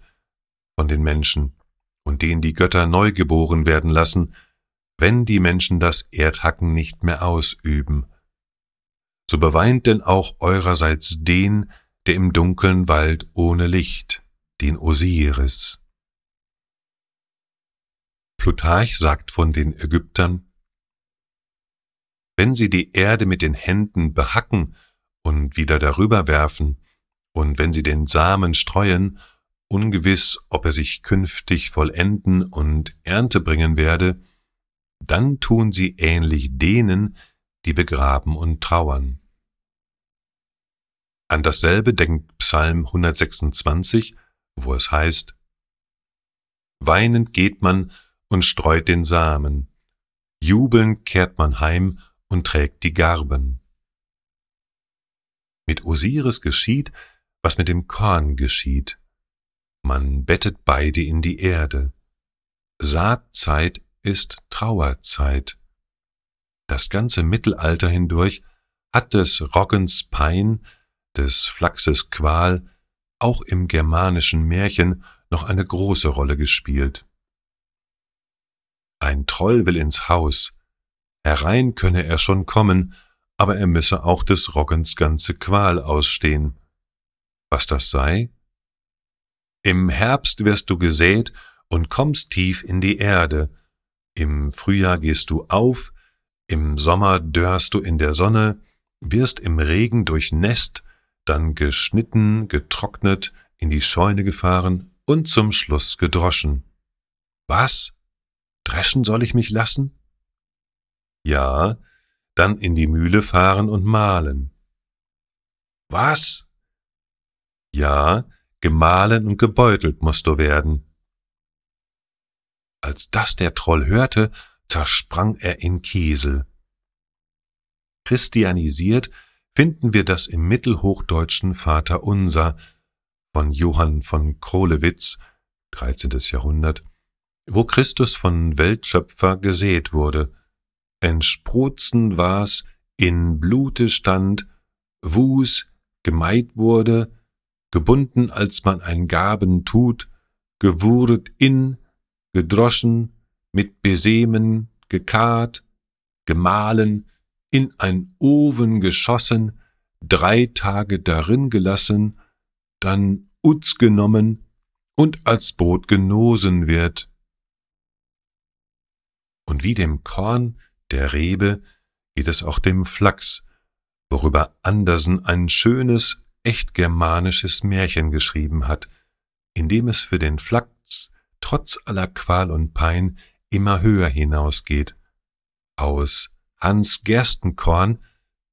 von den Menschen und den die Götter neu geboren werden lassen, wenn die Menschen das Erdhacken nicht mehr ausüben so beweint denn auch eurerseits den, der im dunklen Wald ohne Licht, den Osiris. Plutarch sagt von den Ägyptern, wenn sie die Erde mit den Händen behacken und wieder darüber werfen, und wenn sie den Samen streuen, ungewiss, ob er sich künftig vollenden und Ernte bringen werde, dann tun sie ähnlich denen, die begraben und trauern. An dasselbe denkt Psalm 126, wo es heißt, Weinend geht man und streut den Samen, jubelnd kehrt man heim und trägt die Garben. Mit Osiris geschieht, was mit dem Korn geschieht. Man bettet beide in die Erde. Saatzeit ist Trauerzeit. Das ganze Mittelalter hindurch hat des Roggens Pein, des Flachses Qual, auch im germanischen Märchen noch eine große Rolle gespielt. Ein Troll will ins Haus. Herein könne er schon kommen, aber er müsse auch des Roggens ganze Qual ausstehen. Was das sei? Im Herbst wirst du gesät und kommst tief in die Erde. Im Frühjahr gehst du auf, im Sommer dörrst du in der Sonne, wirst im Regen durchnässt, dann geschnitten, getrocknet, in die Scheune gefahren und zum Schluss gedroschen. Was? Dreschen soll ich mich lassen? Ja, dann in die Mühle fahren und mahlen. Was? Ja, gemahlen und gebeutelt musst du werden. Als das der Troll hörte, zersprang er in Kiesel. Christianisiert finden wir das im mittelhochdeutschen Vater Unser von Johann von Krolewitz, 13. Jahrhundert, wo Christus von Weltschöpfer gesät wurde. Entsprutsen war's, in Blute stand, wu's, gemeit wurde, gebunden, als man ein Gaben tut, gewuret in, gedroschen, mit Besemen, gekarrt, gemahlen, in ein Ofen geschossen, drei Tage darin gelassen, dann Utz genommen und als Brot genosen wird. Und wie dem Korn, der Rebe, geht es auch dem Flachs, worüber Andersen ein schönes, echt germanisches Märchen geschrieben hat, in dem es für den Flachs trotz aller Qual und Pein immer höher hinausgeht. Aus Hans Gerstenkorn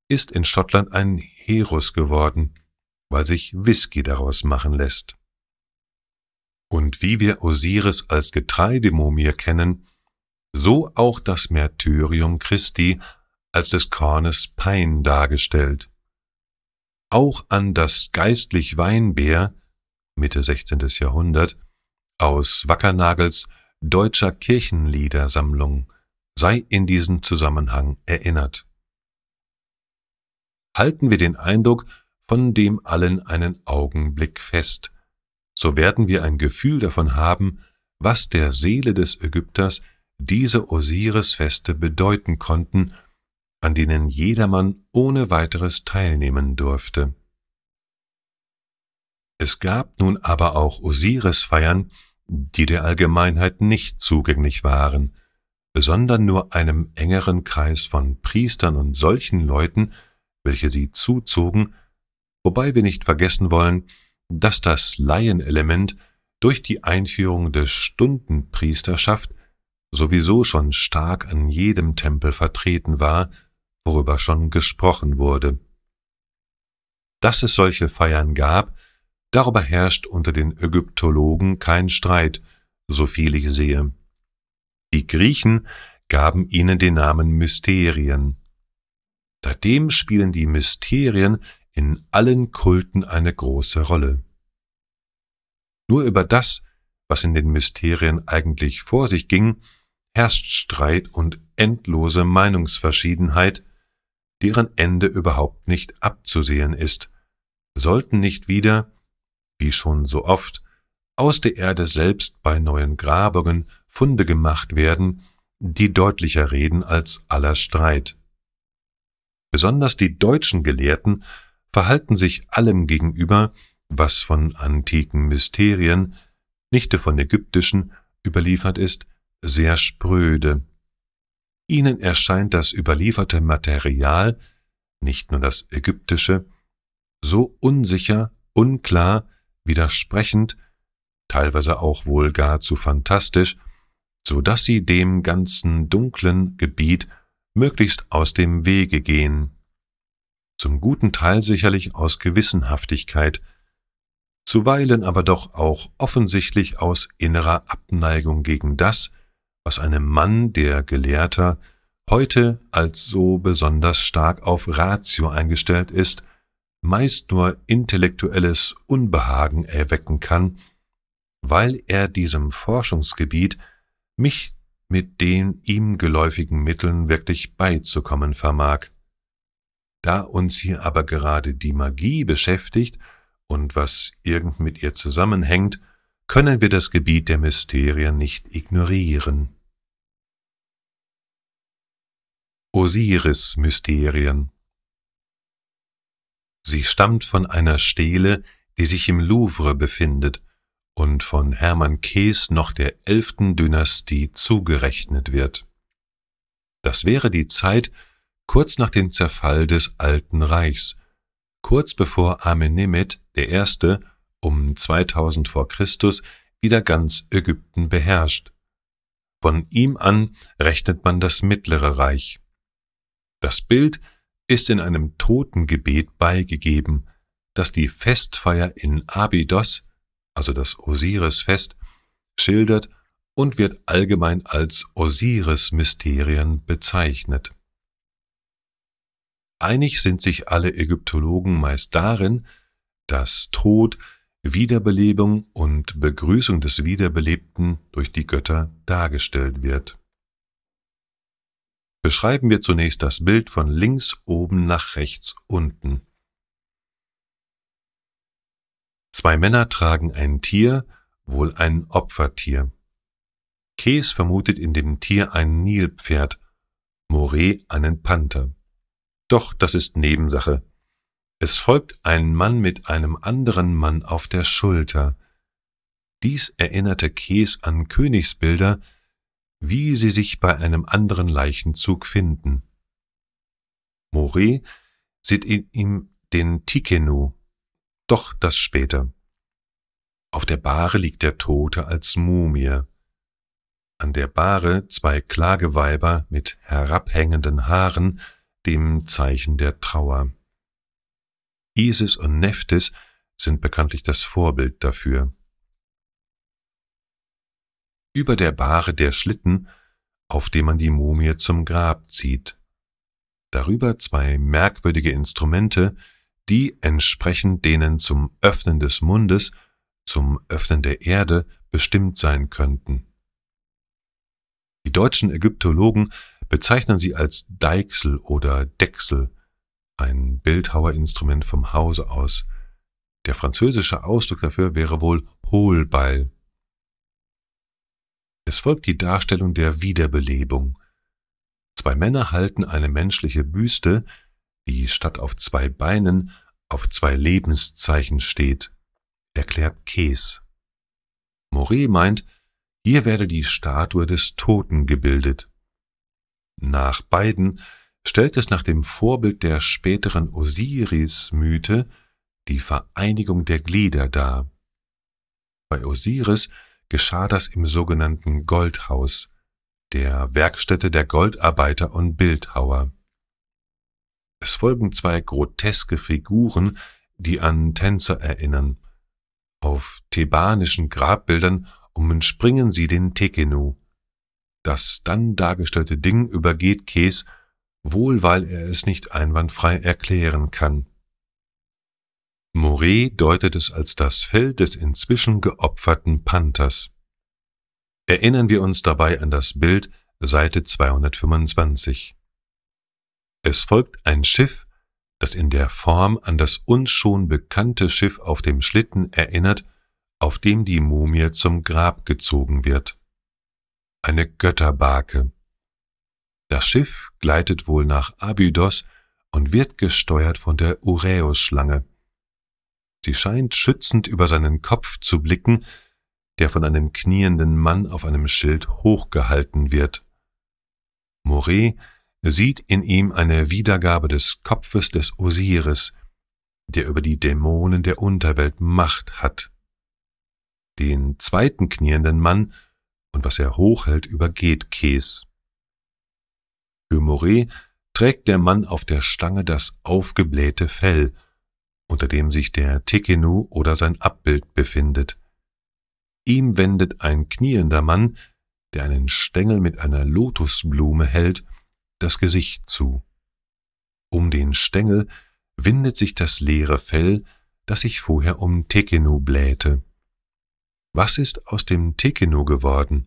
ist in Schottland ein Herus geworden, weil sich Whisky daraus machen lässt. Und wie wir Osiris als Getreidemumie kennen, so auch das Märtyrium Christi als des Kornes Pein dargestellt. Auch an das geistlich Weinbär, Mitte 16. Jahrhundert, aus Wackernagels deutscher Kirchenliedersammlung sei in diesem Zusammenhang erinnert. Halten wir den Eindruck von dem allen einen Augenblick fest, so werden wir ein Gefühl davon haben, was der Seele des Ägypters diese Osiris-Feste bedeuten konnten, an denen jedermann ohne weiteres teilnehmen durfte. Es gab nun aber auch Osiris-Feiern, die der Allgemeinheit nicht zugänglich waren, sondern nur einem engeren Kreis von Priestern und solchen Leuten, welche sie zuzogen, wobei wir nicht vergessen wollen, dass das Laienelement durch die Einführung der Stundenpriesterschaft sowieso schon stark an jedem Tempel vertreten war, worüber schon gesprochen wurde. Dass es solche Feiern gab, Darüber herrscht unter den Ägyptologen kein Streit, so viel ich sehe. Die Griechen gaben ihnen den Namen Mysterien. Seitdem spielen die Mysterien in allen Kulten eine große Rolle. Nur über das, was in den Mysterien eigentlich vor sich ging, herrscht Streit und endlose Meinungsverschiedenheit, deren Ende überhaupt nicht abzusehen ist, sollten nicht wieder wie schon so oft, aus der Erde selbst bei neuen Grabungen Funde gemacht werden, die deutlicher reden als aller Streit. Besonders die deutschen Gelehrten verhalten sich allem gegenüber, was von antiken Mysterien, nicht von ägyptischen, überliefert ist, sehr spröde. Ihnen erscheint das überlieferte Material, nicht nur das ägyptische, so unsicher, unklar, widersprechend, teilweise auch wohl gar zu fantastisch, so dass sie dem ganzen dunklen Gebiet möglichst aus dem Wege gehen. Zum guten Teil sicherlich aus Gewissenhaftigkeit, zuweilen aber doch auch offensichtlich aus innerer Abneigung gegen das, was einem Mann, der Gelehrter, heute als so besonders stark auf Ratio eingestellt ist meist nur intellektuelles Unbehagen erwecken kann, weil er diesem Forschungsgebiet mich mit den ihm geläufigen Mitteln wirklich beizukommen vermag. Da uns hier aber gerade die Magie beschäftigt und was irgend mit ihr zusammenhängt, können wir das Gebiet der Mysterien nicht ignorieren. Osiris-Mysterien Sie stammt von einer Stele, die sich im Louvre befindet und von Hermann Kees noch der elften Dynastie zugerechnet wird. Das wäre die Zeit kurz nach dem Zerfall des Alten Reichs, kurz bevor Amenemhet I. um 2000 vor Christus wieder ganz Ägypten beherrscht. Von ihm an rechnet man das Mittlere Reich. Das Bild ist in einem Totengebet beigegeben, das die Festfeier in Abydos, also das Osiris-Fest, schildert und wird allgemein als Osiris-Mysterien bezeichnet. Einig sind sich alle Ägyptologen meist darin, dass Tod, Wiederbelebung und Begrüßung des Wiederbelebten durch die Götter dargestellt wird beschreiben wir zunächst das Bild von links oben nach rechts unten. Zwei Männer tragen ein Tier, wohl ein Opfertier. Kees vermutet in dem Tier ein Nilpferd, Moret einen Panther. Doch das ist Nebensache. Es folgt ein Mann mit einem anderen Mann auf der Schulter. Dies erinnerte Kees an Königsbilder, wie sie sich bei einem anderen Leichenzug finden. Moret sieht in ihm den Tikenu, doch das später. Auf der Bahre liegt der Tote als Mumie. An der Bahre zwei Klageweiber mit herabhängenden Haaren, dem Zeichen der Trauer. Isis und Neftis sind bekanntlich das Vorbild dafür über der Bahre der Schlitten, auf dem man die Mumie zum Grab zieht. Darüber zwei merkwürdige Instrumente, die entsprechend denen zum Öffnen des Mundes, zum Öffnen der Erde bestimmt sein könnten. Die deutschen Ägyptologen bezeichnen sie als Deichsel oder Dechsel, ein Bildhauerinstrument vom Hause aus. Der französische Ausdruck dafür wäre wohl Hohlbeil. Es folgt die Darstellung der Wiederbelebung. Zwei Männer halten eine menschliche Büste, die statt auf zwei Beinen auf zwei Lebenszeichen steht, erklärt Kees. Moret meint, hier werde die Statue des Toten gebildet. Nach beiden stellt es nach dem Vorbild der späteren Osiris-Mythe die Vereinigung der Glieder dar. Bei Osiris geschah das im sogenannten Goldhaus, der Werkstätte der Goldarbeiter und Bildhauer. Es folgen zwei groteske Figuren, die an Tänzer erinnern. Auf thebanischen Grabbildern umspringen sie den Tekenu. Das dann dargestellte Ding übergeht Kees, wohl weil er es nicht einwandfrei erklären kann. Moret deutet es als das Fell des inzwischen geopferten Panthers. Erinnern wir uns dabei an das Bild Seite 225. Es folgt ein Schiff, das in der Form an das uns schon bekannte Schiff auf dem Schlitten erinnert, auf dem die Mumie zum Grab gezogen wird. Eine Götterbarke. Das Schiff gleitet wohl nach Abydos und wird gesteuert von der Uräus-Schlange. Sie scheint schützend über seinen Kopf zu blicken, der von einem knienden Mann auf einem Schild hochgehalten wird. Moret sieht in ihm eine Wiedergabe des Kopfes des Osiris, der über die Dämonen der Unterwelt Macht hat. Den zweiten knienden Mann und was er hochhält, übergeht Kees. Für Moret trägt der Mann auf der Stange das aufgeblähte Fell, unter dem sich der Tekenu oder sein Abbild befindet. Ihm wendet ein kniender Mann, der einen Stängel mit einer Lotusblume hält, das Gesicht zu. Um den Stängel windet sich das leere Fell, das sich vorher um Tekenu blähte. Was ist aus dem Tekenu geworden?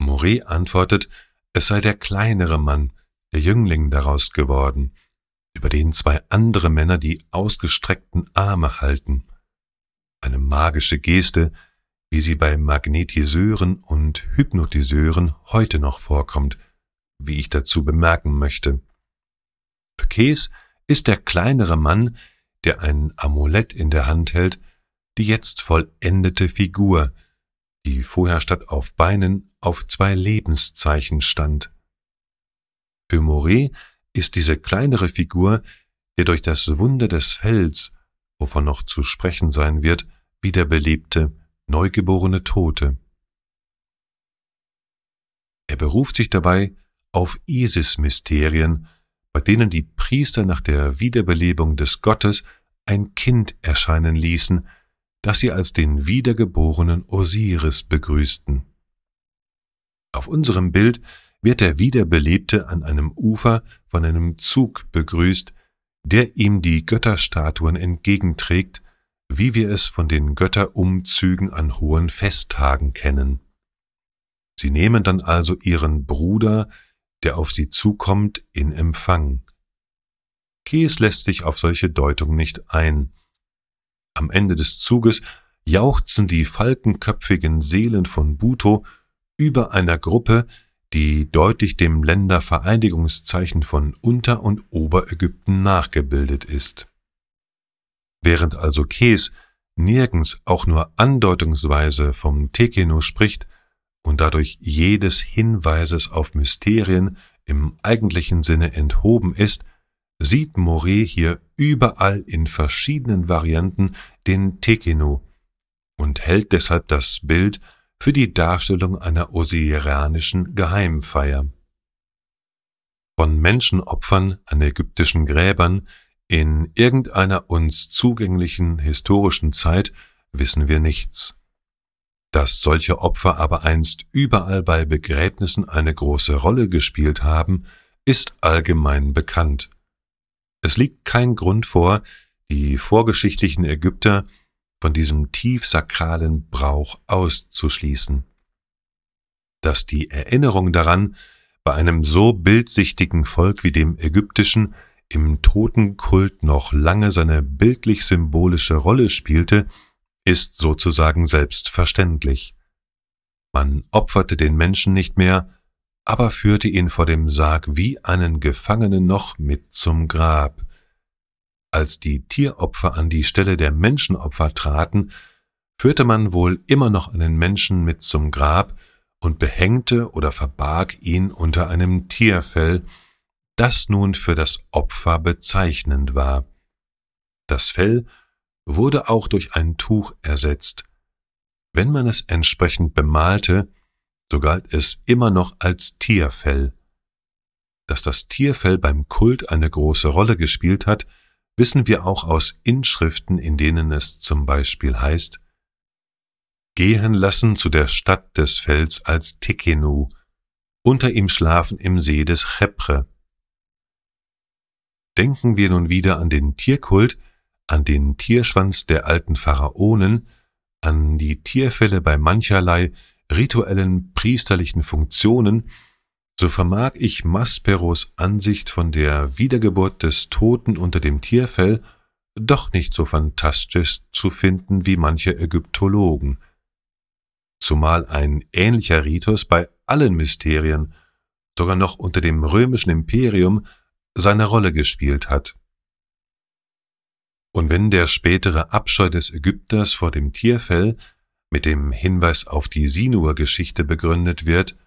Moret antwortet, es sei der kleinere Mann, der Jüngling daraus geworden, über den zwei andere Männer die ausgestreckten Arme halten. Eine magische Geste, wie sie bei Magnetiseuren und Hypnotiseuren heute noch vorkommt, wie ich dazu bemerken möchte. Für Pekes ist der kleinere Mann, der ein Amulett in der Hand hält, die jetzt vollendete Figur, die vorher statt auf Beinen auf zwei Lebenszeichen stand. Für Moret ist diese kleinere Figur, der durch das Wunder des Fells, wovon noch zu sprechen sein wird, wiederbelebte, neugeborene Tote. Er beruft sich dabei auf Isis-Mysterien, bei denen die Priester nach der Wiederbelebung des Gottes ein Kind erscheinen ließen, das sie als den wiedergeborenen Osiris begrüßten. Auf unserem Bild wird der Wiederbelebte an einem Ufer von einem Zug begrüßt, der ihm die Götterstatuen entgegenträgt, wie wir es von den Götterumzügen an hohen Festtagen kennen. Sie nehmen dann also ihren Bruder, der auf sie zukommt, in Empfang. Kees lässt sich auf solche Deutung nicht ein. Am Ende des Zuges jauchzen die falkenköpfigen Seelen von Buto über einer Gruppe, die deutlich dem Ländervereinigungszeichen von Unter- und Oberägypten nachgebildet ist. Während also Kes nirgends auch nur andeutungsweise vom Tekeno spricht und dadurch jedes Hinweises auf Mysterien im eigentlichen Sinne enthoben ist, sieht Moret hier überall in verschiedenen Varianten den Tekeno und hält deshalb das Bild für die Darstellung einer osirianischen Geheimfeier. Von Menschenopfern an ägyptischen Gräbern in irgendeiner uns zugänglichen historischen Zeit wissen wir nichts. Dass solche Opfer aber einst überall bei Begräbnissen eine große Rolle gespielt haben, ist allgemein bekannt. Es liegt kein Grund vor, die vorgeschichtlichen Ägypter von diesem tiefsakralen Brauch auszuschließen. Dass die Erinnerung daran bei einem so bildsichtigen Volk wie dem ägyptischen im Totenkult noch lange seine bildlich symbolische Rolle spielte, ist sozusagen selbstverständlich. Man opferte den Menschen nicht mehr, aber führte ihn vor dem Sarg wie einen Gefangenen noch mit zum Grab als die Tieropfer an die Stelle der Menschenopfer traten, führte man wohl immer noch einen Menschen mit zum Grab und behängte oder verbarg ihn unter einem Tierfell, das nun für das Opfer bezeichnend war. Das Fell wurde auch durch ein Tuch ersetzt. Wenn man es entsprechend bemalte, so galt es immer noch als Tierfell. Dass das Tierfell beim Kult eine große Rolle gespielt hat, wissen wir auch aus Inschriften, in denen es zum Beispiel heißt, gehen lassen zu der Stadt des Fels als Tikenu, unter ihm schlafen im See des Chepre. Denken wir nun wieder an den Tierkult, an den Tierschwanz der alten Pharaonen, an die Tierfälle bei mancherlei rituellen priesterlichen Funktionen, so vermag ich Masperos Ansicht von der Wiedergeburt des Toten unter dem Tierfell doch nicht so fantastisch zu finden wie manche Ägyptologen, zumal ein ähnlicher Ritus bei allen Mysterien, sogar noch unter dem römischen Imperium, seine Rolle gespielt hat. Und wenn der spätere Abscheu des Ägypters vor dem Tierfell mit dem Hinweis auf die Sinur-Geschichte begründet wird,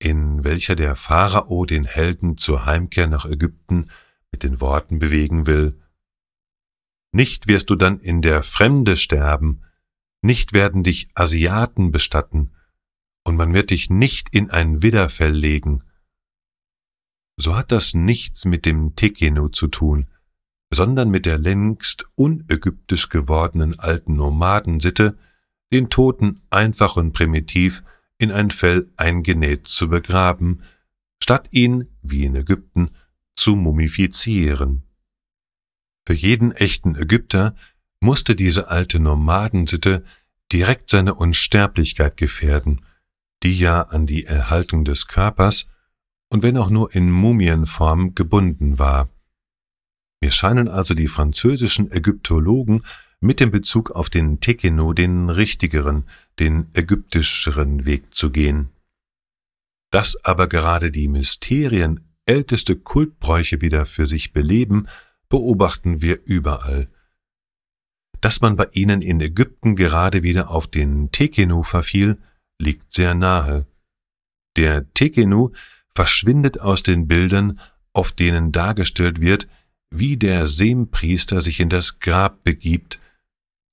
in welcher der Pharao den Helden zur Heimkehr nach Ägypten mit den Worten bewegen will Nicht wirst du dann in der Fremde sterben, nicht werden dich Asiaten bestatten, und man wird dich nicht in ein Widerfell legen. So hat das nichts mit dem Tekeno zu tun, sondern mit der längst unägyptisch gewordenen alten Nomadensitte, den Toten einfach und primitiv in ein Fell eingenäht zu begraben, statt ihn, wie in Ägypten, zu mumifizieren. Für jeden echten Ägypter musste diese alte Nomadensitte direkt seine Unsterblichkeit gefährden, die ja an die Erhaltung des Körpers und wenn auch nur in Mumienform gebunden war. Mir scheinen also die französischen Ägyptologen mit dem Bezug auf den Tekeno den richtigeren, den ägyptischeren Weg zu gehen. Dass aber gerade die Mysterien älteste Kultbräuche wieder für sich beleben, beobachten wir überall. Dass man bei ihnen in Ägypten gerade wieder auf den Tekenu verfiel, liegt sehr nahe. Der Tekenu verschwindet aus den Bildern, auf denen dargestellt wird, wie der Sempriester sich in das Grab begibt,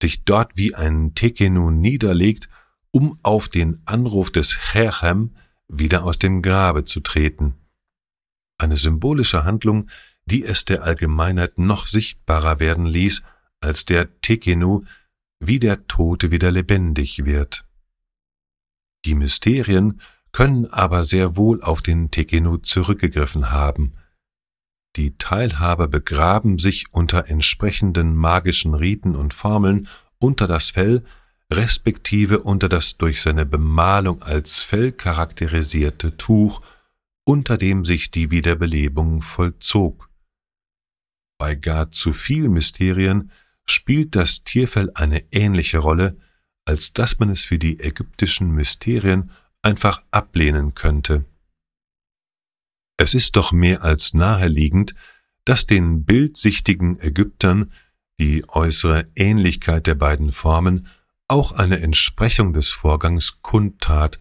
sich dort wie ein Tekenu niederlegt, um auf den Anruf des Cherchem wieder aus dem Grabe zu treten. Eine symbolische Handlung, die es der Allgemeinheit noch sichtbarer werden ließ, als der Tekenu, wie der Tote wieder lebendig wird. Die Mysterien können aber sehr wohl auf den Tekenu zurückgegriffen haben – die Teilhaber begraben sich unter entsprechenden magischen Riten und Formeln unter das Fell, respektive unter das durch seine Bemalung als Fell charakterisierte Tuch, unter dem sich die Wiederbelebung vollzog. Bei gar zu viel Mysterien spielt das Tierfell eine ähnliche Rolle, als dass man es für die ägyptischen Mysterien einfach ablehnen könnte. Es ist doch mehr als naheliegend, dass den bildsichtigen Ägyptern die äußere Ähnlichkeit der beiden Formen auch eine Entsprechung des Vorgangs kundtat,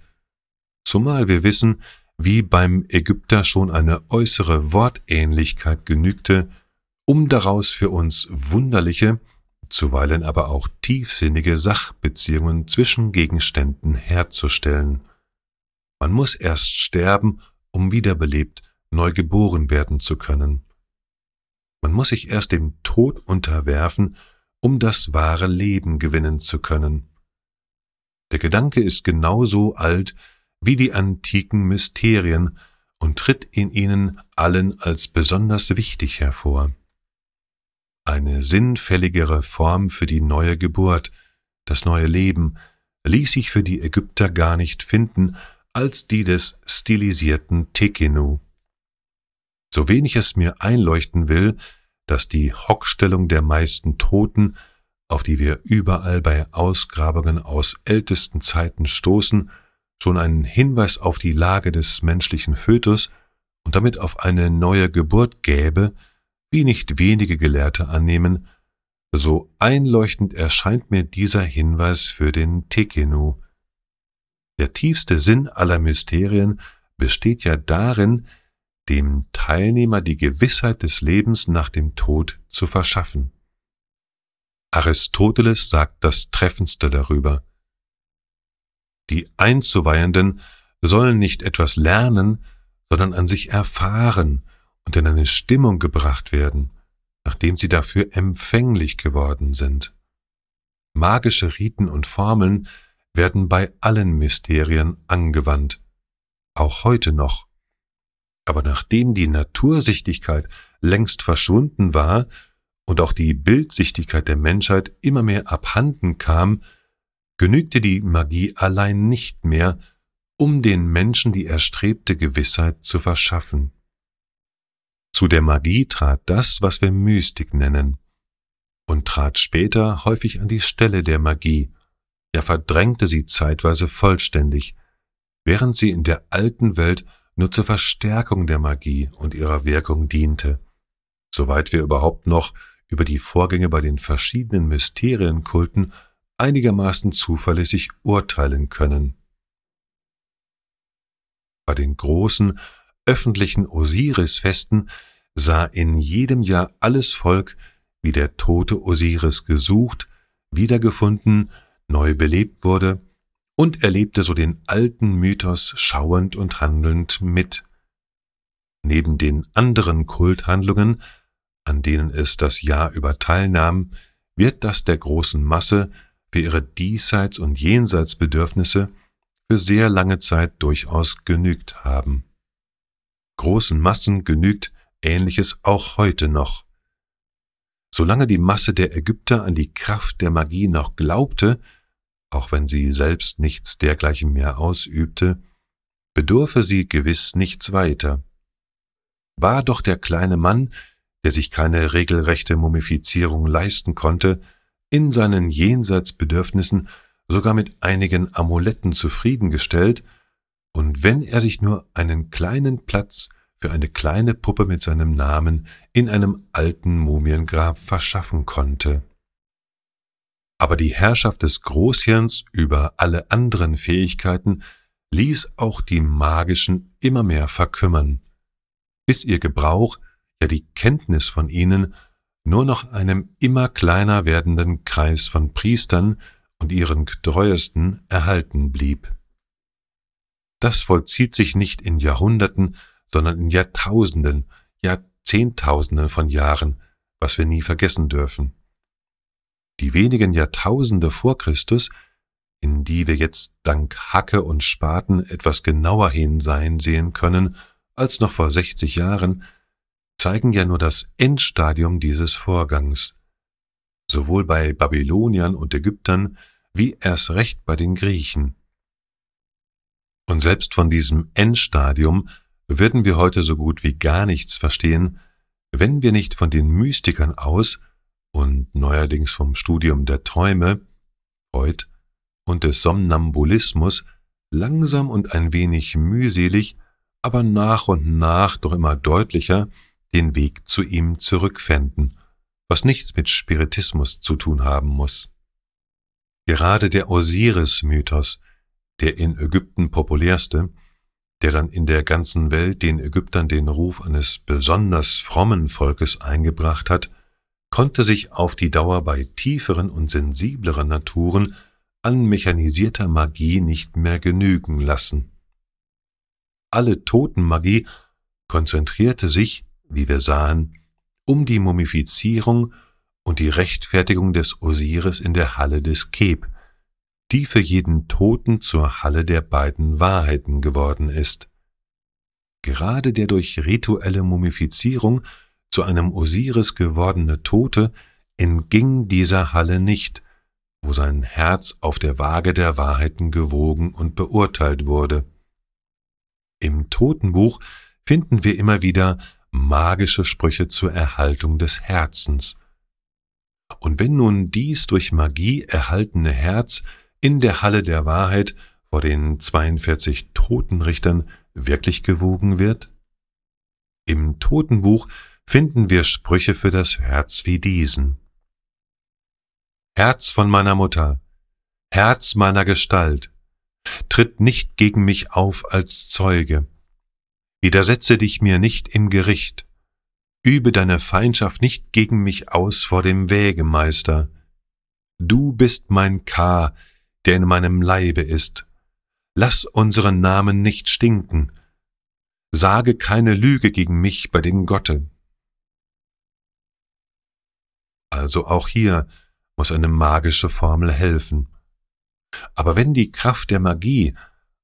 zumal wir wissen, wie beim Ägypter schon eine äußere Wortähnlichkeit genügte, um daraus für uns wunderliche, zuweilen aber auch tiefsinnige Sachbeziehungen zwischen Gegenständen herzustellen. Man muss erst sterben, um wiederbelebt neu geboren werden zu können. Man muss sich erst dem Tod unterwerfen, um das wahre Leben gewinnen zu können. Der Gedanke ist genauso alt wie die antiken Mysterien und tritt in ihnen allen als besonders wichtig hervor. Eine sinnfälligere Form für die neue Geburt, das neue Leben, ließ sich für die Ägypter gar nicht finden als die des stilisierten Tekenu. So wenig es mir einleuchten will, dass die Hockstellung der meisten Toten, auf die wir überall bei Ausgrabungen aus ältesten Zeiten stoßen, schon einen Hinweis auf die Lage des menschlichen Fötus und damit auf eine neue Geburt gäbe, wie nicht wenige Gelehrte annehmen, so einleuchtend erscheint mir dieser Hinweis für den Tekenu. Der tiefste Sinn aller Mysterien besteht ja darin, dem Teilnehmer die Gewissheit des Lebens nach dem Tod zu verschaffen. Aristoteles sagt das Treffendste darüber. Die Einzuweihenden sollen nicht etwas lernen, sondern an sich erfahren und in eine Stimmung gebracht werden, nachdem sie dafür empfänglich geworden sind. Magische Riten und Formeln werden bei allen Mysterien angewandt, auch heute noch aber nachdem die Natursichtigkeit längst verschwunden war und auch die Bildsichtigkeit der Menschheit immer mehr abhanden kam, genügte die Magie allein nicht mehr, um den Menschen die erstrebte Gewissheit zu verschaffen. Zu der Magie trat das, was wir Mystik nennen, und trat später häufig an die Stelle der Magie, ja verdrängte sie zeitweise vollständig, während sie in der alten Welt nur zur Verstärkung der Magie und ihrer Wirkung diente. Soweit wir überhaupt noch über die Vorgänge bei den verschiedenen Mysterienkulten einigermaßen zuverlässig urteilen können. Bei den großen öffentlichen Osirisfesten sah in jedem Jahr alles Volk, wie der tote Osiris gesucht, wiedergefunden, neu belebt wurde und er lebte so den alten Mythos schauend und handelnd mit. Neben den anderen Kulthandlungen, an denen es das Jahr über teilnahm, wird das der großen Masse für ihre Diesseits- und Jenseitsbedürfnisse für sehr lange Zeit durchaus genügt haben. Großen Massen genügt Ähnliches auch heute noch. Solange die Masse der Ägypter an die Kraft der Magie noch glaubte, auch wenn sie selbst nichts dergleichen mehr ausübte, bedurfe sie gewiss nichts weiter. War doch der kleine Mann, der sich keine regelrechte Mumifizierung leisten konnte, in seinen Jenseitsbedürfnissen sogar mit einigen Amuletten zufriedengestellt, und wenn er sich nur einen kleinen Platz für eine kleine Puppe mit seinem Namen in einem alten Mumiengrab verschaffen konnte. Aber die Herrschaft des Großhirns über alle anderen Fähigkeiten ließ auch die magischen immer mehr verkümmern, bis ihr Gebrauch, ja die Kenntnis von ihnen, nur noch einem immer kleiner werdenden Kreis von Priestern und ihren Getreuesten erhalten blieb. Das vollzieht sich nicht in Jahrhunderten, sondern in Jahrtausenden, Jahrzehntausenden von Jahren, was wir nie vergessen dürfen die wenigen Jahrtausende vor Christus, in die wir jetzt dank Hacke und Spaten etwas genauer sehen können als noch vor 60 Jahren, zeigen ja nur das Endstadium dieses Vorgangs. Sowohl bei Babyloniern und Ägyptern wie erst recht bei den Griechen. Und selbst von diesem Endstadium würden wir heute so gut wie gar nichts verstehen, wenn wir nicht von den Mystikern aus und neuerdings vom Studium der Träume, Freud, und des Somnambulismus langsam und ein wenig mühselig, aber nach und nach doch immer deutlicher den Weg zu ihm zurückfänden, was nichts mit Spiritismus zu tun haben muss. Gerade der Osiris-Mythos, der in Ägypten populärste, der dann in der ganzen Welt den Ägyptern den Ruf eines besonders frommen Volkes eingebracht hat, konnte sich auf die Dauer bei tieferen und sensibleren Naturen an mechanisierter Magie nicht mehr genügen lassen. Alle Totenmagie konzentrierte sich, wie wir sahen, um die Mumifizierung und die Rechtfertigung des Osiris in der Halle des Keb, die für jeden Toten zur Halle der beiden Wahrheiten geworden ist. Gerade der durch rituelle Mumifizierung zu einem Osiris gewordene Tote, entging dieser Halle nicht, wo sein Herz auf der Waage der Wahrheiten gewogen und beurteilt wurde. Im Totenbuch finden wir immer wieder magische Sprüche zur Erhaltung des Herzens. Und wenn nun dies durch Magie erhaltene Herz in der Halle der Wahrheit vor den 42 Totenrichtern wirklich gewogen wird? Im Totenbuch finden wir Sprüche für das Herz wie diesen. Herz von meiner Mutter, Herz meiner Gestalt, tritt nicht gegen mich auf als Zeuge, widersetze dich mir nicht im Gericht, übe deine Feindschaft nicht gegen mich aus vor dem Wägemeister. Du bist mein K, der in meinem Leibe ist. Lass unseren Namen nicht stinken. Sage keine Lüge gegen mich bei dem Gotte. Also auch hier muss eine magische Formel helfen. Aber wenn die Kraft der Magie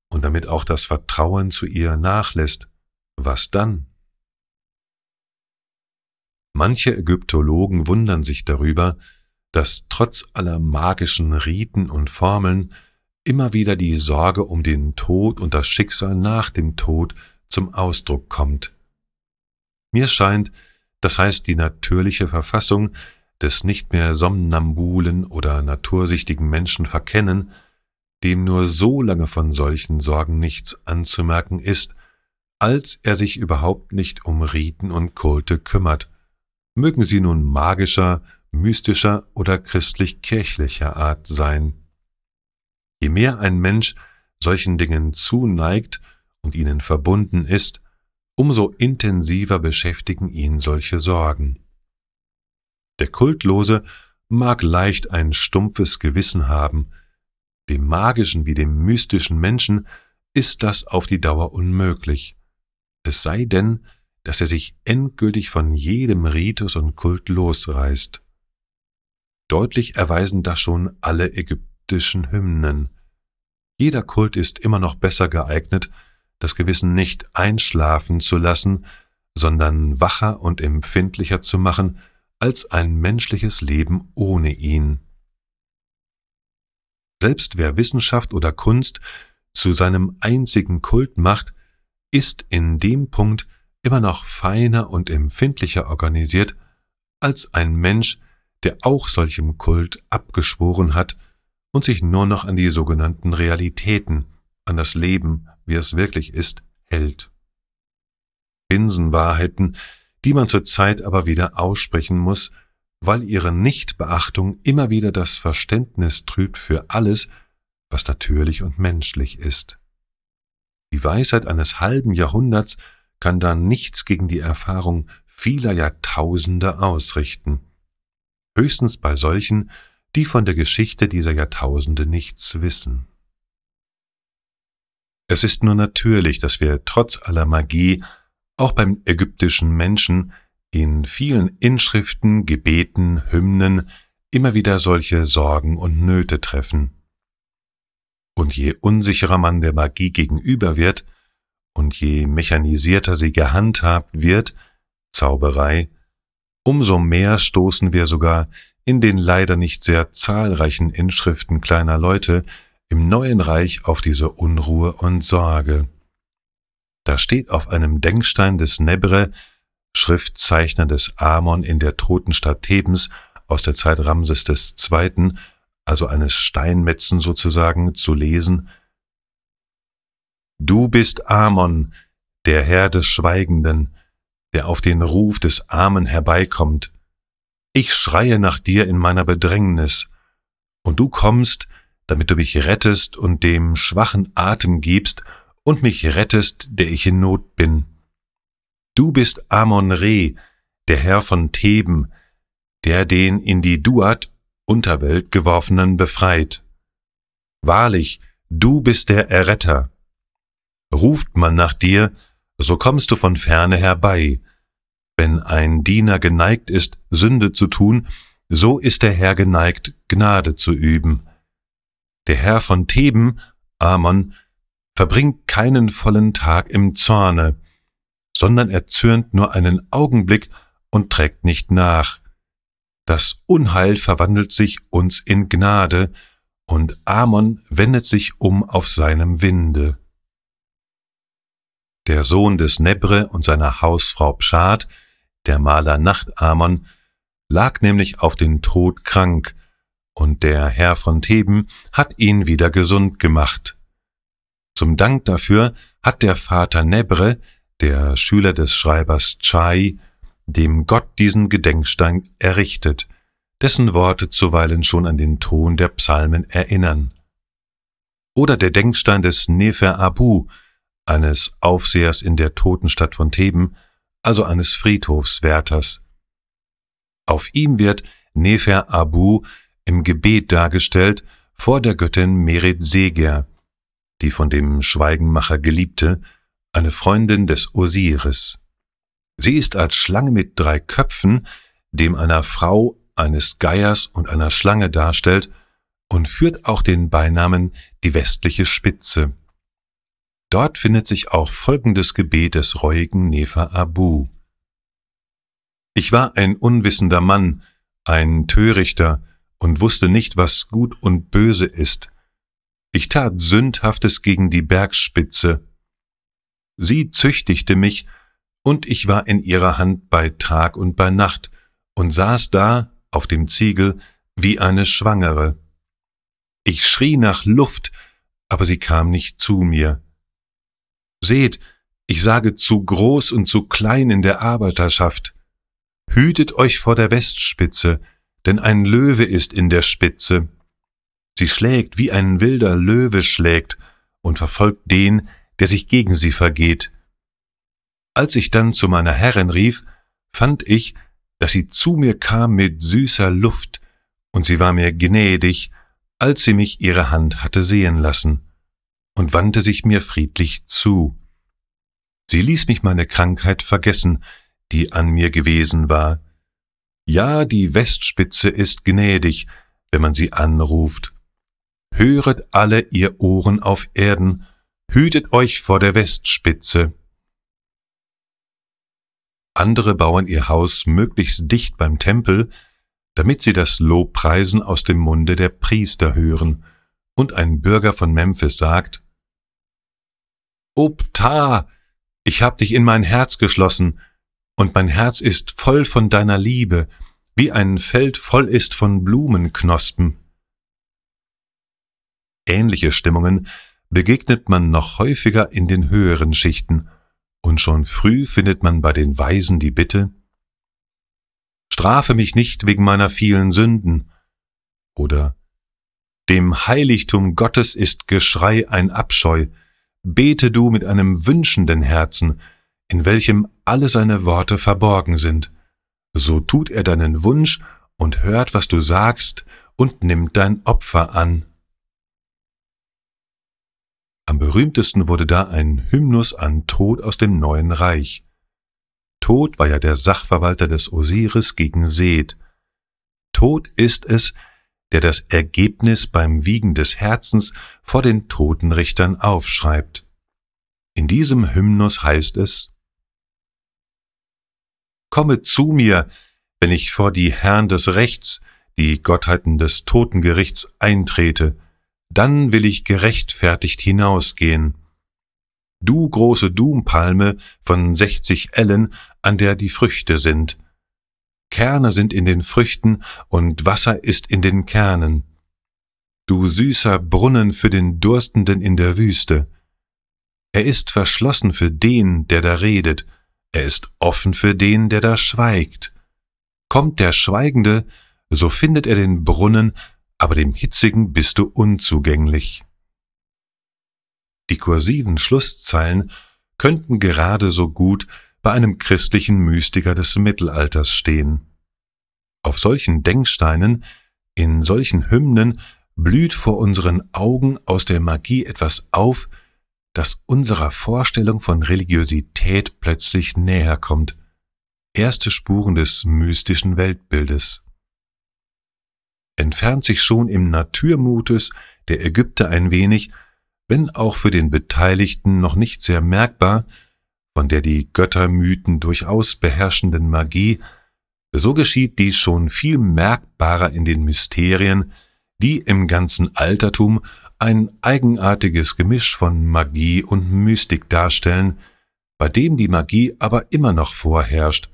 und damit auch das Vertrauen zu ihr nachlässt, was dann? Manche Ägyptologen wundern sich darüber, dass trotz aller magischen Riten und Formeln immer wieder die Sorge um den Tod und das Schicksal nach dem Tod zum Ausdruck kommt. Mir scheint, das heißt die natürliche Verfassung, des nicht mehr somnambulen oder natursichtigen Menschen verkennen, dem nur so lange von solchen Sorgen nichts anzumerken ist, als er sich überhaupt nicht um Riten und Kulte kümmert, mögen sie nun magischer, mystischer oder christlich-kirchlicher Art sein. Je mehr ein Mensch solchen Dingen zuneigt und ihnen verbunden ist, umso intensiver beschäftigen ihn solche Sorgen. Der Kultlose mag leicht ein stumpfes Gewissen haben, dem magischen wie dem mystischen Menschen ist das auf die Dauer unmöglich, es sei denn, dass er sich endgültig von jedem Ritus und Kult losreißt. Deutlich erweisen das schon alle ägyptischen Hymnen. Jeder Kult ist immer noch besser geeignet, das Gewissen nicht einschlafen zu lassen, sondern wacher und empfindlicher zu machen, als ein menschliches Leben ohne ihn. Selbst wer Wissenschaft oder Kunst zu seinem einzigen Kult macht, ist in dem Punkt immer noch feiner und empfindlicher organisiert als ein Mensch, der auch solchem Kult abgeschworen hat und sich nur noch an die sogenannten Realitäten, an das Leben, wie es wirklich ist, hält. Binsenwahrheiten, die man zurzeit aber wieder aussprechen muss, weil ihre Nichtbeachtung immer wieder das Verständnis trübt für alles, was natürlich und menschlich ist. Die Weisheit eines halben Jahrhunderts kann da nichts gegen die Erfahrung vieler Jahrtausende ausrichten. Höchstens bei solchen, die von der Geschichte dieser Jahrtausende nichts wissen. Es ist nur natürlich, dass wir trotz aller Magie auch beim ägyptischen Menschen in vielen Inschriften, Gebeten, Hymnen immer wieder solche Sorgen und Nöte treffen. Und je unsicherer man der Magie gegenüber wird und je mechanisierter sie gehandhabt wird, Zauberei, umso mehr stoßen wir sogar in den leider nicht sehr zahlreichen Inschriften kleiner Leute im neuen Reich auf diese Unruhe und Sorge. Da steht auf einem Denkstein des Nebre, Schriftzeichner des Amon in der Totenstadt Thebens aus der Zeit Ramses II., also eines Steinmetzen sozusagen, zu lesen Du bist Amon, der Herr des Schweigenden, der auf den Ruf des Armen herbeikommt. Ich schreie nach dir in meiner Bedrängnis, und du kommst, damit du mich rettest und dem schwachen Atem gibst und mich rettest, der ich in Not bin. Du bist Amon Re, der Herr von Theben, der den in die Duat, Unterwelt, geworfenen befreit. Wahrlich, du bist der Erretter. Ruft man nach dir, so kommst du von ferne herbei. Wenn ein Diener geneigt ist, Sünde zu tun, so ist der Herr geneigt, Gnade zu üben. Der Herr von Theben, Amon, verbringt keinen vollen Tag im Zorne, sondern er zürnt nur einen Augenblick und trägt nicht nach. Das Unheil verwandelt sich uns in Gnade, und Amon wendet sich um auf seinem Winde. Der Sohn des Nebre und seiner Hausfrau Pschad, der Maler Nachtamon, lag nämlich auf den Tod krank, und der Herr von Theben hat ihn wieder gesund gemacht. Zum Dank dafür hat der Vater Nebre, der Schüler des Schreibers Chai, dem Gott diesen Gedenkstein errichtet, dessen Worte zuweilen schon an den Ton der Psalmen erinnern. Oder der Denkstein des Nefer Abu, eines Aufsehers in der Totenstadt von Theben, also eines Friedhofswärters. Auf ihm wird Nefer Abu im Gebet dargestellt vor der Göttin Merit Seger, die von dem Schweigenmacher Geliebte, eine Freundin des Osiris. Sie ist als Schlange mit drei Köpfen, dem einer Frau, eines Geiers und einer Schlange darstellt, und führt auch den Beinamen die westliche Spitze. Dort findet sich auch folgendes Gebet des reuigen Nefer Abu. Ich war ein unwissender Mann, ein Törichter, und wusste nicht, was gut und böse ist. Ich tat Sündhaftes gegen die Bergspitze. Sie züchtigte mich, und ich war in ihrer Hand bei Tag und bei Nacht und saß da auf dem Ziegel wie eine Schwangere. Ich schrie nach Luft, aber sie kam nicht zu mir. Seht, ich sage zu groß und zu klein in der Arbeiterschaft. Hütet euch vor der Westspitze, denn ein Löwe ist in der Spitze, Sie schlägt, wie ein wilder Löwe schlägt, und verfolgt den, der sich gegen sie vergeht. Als ich dann zu meiner Herrin rief, fand ich, dass sie zu mir kam mit süßer Luft, und sie war mir gnädig, als sie mich ihre Hand hatte sehen lassen, und wandte sich mir friedlich zu. Sie ließ mich meine Krankheit vergessen, die an mir gewesen war. Ja, die Westspitze ist gnädig, wenn man sie anruft. Höret alle ihr Ohren auf Erden, hütet euch vor der Westspitze. Andere bauen ihr Haus möglichst dicht beim Tempel, damit sie das Lobpreisen aus dem Munde der Priester hören, und ein Bürger von Memphis sagt, O Ptah, ich hab dich in mein Herz geschlossen, und mein Herz ist voll von deiner Liebe, wie ein Feld voll ist von Blumenknospen. Ähnliche Stimmungen begegnet man noch häufiger in den höheren Schichten, und schon früh findet man bei den Weisen die Bitte Strafe mich nicht wegen meiner vielen Sünden oder Dem Heiligtum Gottes ist Geschrei ein Abscheu, bete du mit einem wünschenden Herzen, in welchem alle seine Worte verborgen sind, so tut er deinen Wunsch und hört, was du sagst, und nimmt dein Opfer an. Am berühmtesten wurde da ein Hymnus an Tod aus dem Neuen Reich. Tod war ja der Sachverwalter des Osiris gegen Seth. Tod ist es, der das Ergebnis beim Wiegen des Herzens vor den Totenrichtern aufschreibt. In diesem Hymnus heißt es Komme zu mir, wenn ich vor die Herren des Rechts, die Gottheiten des Totengerichts, eintrete, dann will ich gerechtfertigt hinausgehen. Du große Dumpalme von sechzig Ellen, an der die Früchte sind. Kerne sind in den Früchten und Wasser ist in den Kernen. Du süßer Brunnen für den Durstenden in der Wüste. Er ist verschlossen für den, der da redet, er ist offen für den, der da schweigt. Kommt der Schweigende, so findet er den Brunnen, aber dem Hitzigen bist du unzugänglich. Die kursiven Schlusszeilen könnten gerade so gut bei einem christlichen Mystiker des Mittelalters stehen. Auf solchen Denksteinen, in solchen Hymnen blüht vor unseren Augen aus der Magie etwas auf, das unserer Vorstellung von Religiosität plötzlich näher kommt. Erste Spuren des mystischen Weltbildes entfernt sich schon im Naturmutes der Ägypter ein wenig, wenn auch für den Beteiligten noch nicht sehr merkbar, von der die Göttermythen durchaus beherrschenden Magie, so geschieht dies schon viel merkbarer in den Mysterien, die im ganzen Altertum ein eigenartiges Gemisch von Magie und Mystik darstellen, bei dem die Magie aber immer noch vorherrscht,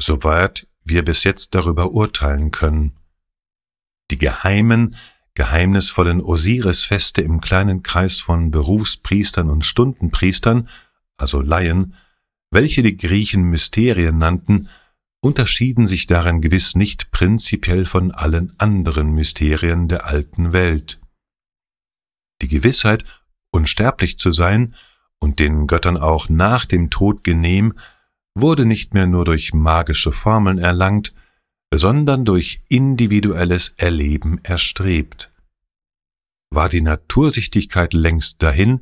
soweit wir bis jetzt darüber urteilen können die geheimen, geheimnisvollen Osiris-Feste im kleinen Kreis von Berufspriestern und Stundenpriestern, also Laien, welche die Griechen Mysterien nannten, unterschieden sich darin gewiss nicht prinzipiell von allen anderen Mysterien der alten Welt. Die Gewissheit, unsterblich zu sein und den Göttern auch nach dem Tod genehm, wurde nicht mehr nur durch magische Formeln erlangt, sondern durch individuelles Erleben erstrebt. War die Natursichtigkeit längst dahin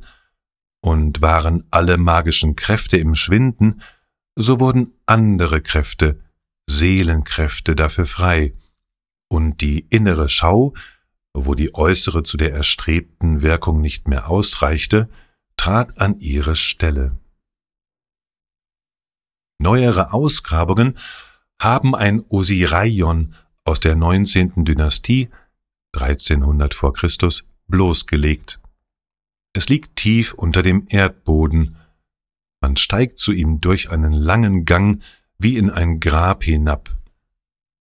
und waren alle magischen Kräfte im Schwinden, so wurden andere Kräfte, Seelenkräfte dafür frei, und die innere Schau, wo die äußere zu der erstrebten Wirkung nicht mehr ausreichte, trat an ihre Stelle. Neuere Ausgrabungen haben ein Osiraion aus der 19. Dynastie 1300 vor Christus bloßgelegt. Es liegt tief unter dem Erdboden. Man steigt zu ihm durch einen langen Gang wie in ein Grab hinab.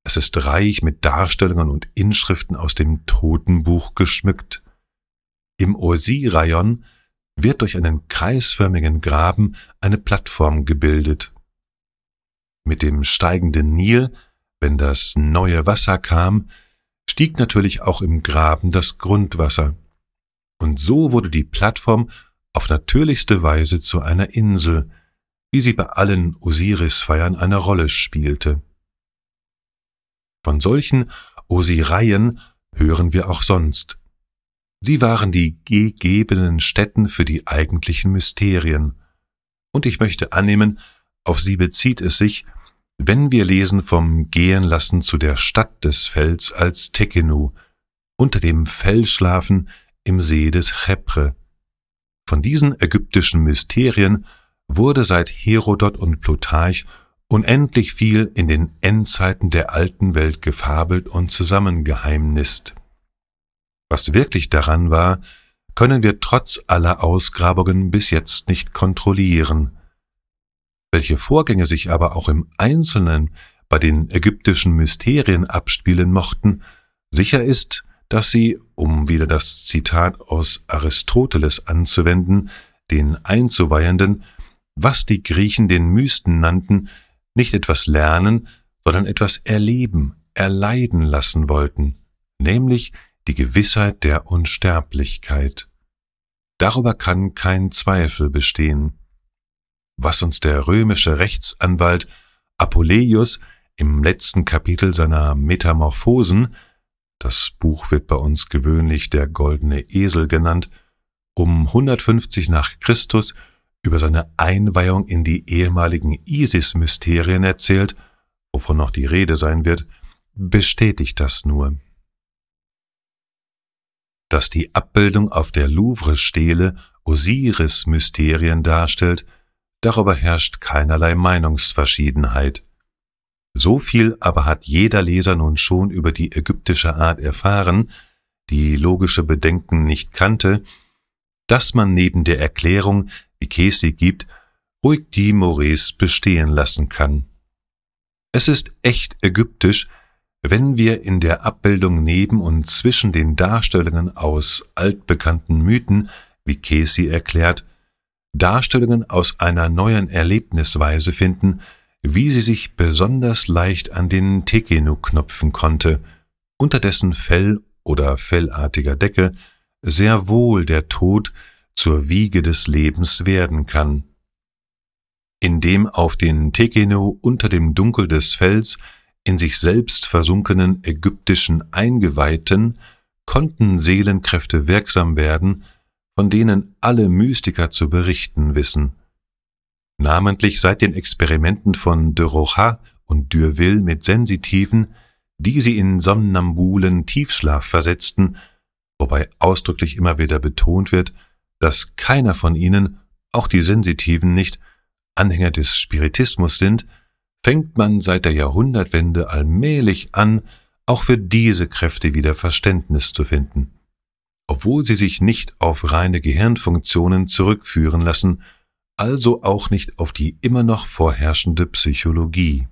Es ist reich mit Darstellungen und Inschriften aus dem Totenbuch geschmückt. Im Osirion wird durch einen kreisförmigen Graben eine Plattform gebildet. Mit dem steigenden Nil, wenn das neue Wasser kam, stieg natürlich auch im Graben das Grundwasser. Und so wurde die Plattform auf natürlichste Weise zu einer Insel, wie sie bei allen Osiris-Feiern eine Rolle spielte. Von solchen Osireien hören wir auch sonst. Sie waren die gegebenen Stätten für die eigentlichen Mysterien. Und ich möchte annehmen, auf sie bezieht es sich, wenn wir lesen vom Gehenlassen zu der Stadt des Fells als Tekenu, unter dem Fellschlafen im See des Chepre. Von diesen ägyptischen Mysterien wurde seit Herodot und Plutarch unendlich viel in den Endzeiten der alten Welt gefabelt und zusammengeheimnist. Was wirklich daran war, können wir trotz aller Ausgrabungen bis jetzt nicht kontrollieren – welche Vorgänge sich aber auch im Einzelnen bei den ägyptischen Mysterien abspielen mochten, sicher ist, dass sie, um wieder das Zitat aus Aristoteles anzuwenden, den Einzuweihenden, was die Griechen den Mysten nannten, nicht etwas lernen, sondern etwas erleben, erleiden lassen wollten, nämlich die Gewissheit der Unsterblichkeit. Darüber kann kein Zweifel bestehen was uns der römische Rechtsanwalt Apuleius im letzten Kapitel seiner Metamorphosen, das Buch wird bei uns gewöhnlich der goldene Esel genannt, um 150 nach Christus über seine Einweihung in die ehemaligen Isis-Mysterien erzählt, wovon noch die Rede sein wird, bestätigt das nur. Dass die Abbildung auf der Louvre-Stele Osiris-Mysterien darstellt, darüber herrscht keinerlei Meinungsverschiedenheit. So viel aber hat jeder Leser nun schon über die ägyptische Art erfahren, die logische Bedenken nicht kannte, dass man neben der Erklärung, wie Casey gibt, ruhig die Mores bestehen lassen kann. Es ist echt ägyptisch, wenn wir in der Abbildung neben und zwischen den Darstellungen aus altbekannten Mythen, wie Casey erklärt, Darstellungen aus einer neuen Erlebnisweise finden, wie sie sich besonders leicht an den Tekenu knopfen konnte, unter dessen Fell oder fellartiger Decke sehr wohl der Tod zur Wiege des Lebens werden kann. Indem auf den Tekenu unter dem Dunkel des Fells in sich selbst versunkenen ägyptischen Eingeweihten konnten Seelenkräfte wirksam werden, von denen alle Mystiker zu berichten wissen. Namentlich seit den Experimenten von de Rocha und Dürville mit Sensitiven, die sie in somnambulen Tiefschlaf versetzten, wobei ausdrücklich immer wieder betont wird, dass keiner von ihnen, auch die Sensitiven nicht, Anhänger des Spiritismus sind, fängt man seit der Jahrhundertwende allmählich an, auch für diese Kräfte wieder Verständnis zu finden obwohl sie sich nicht auf reine Gehirnfunktionen zurückführen lassen, also auch nicht auf die immer noch vorherrschende Psychologie.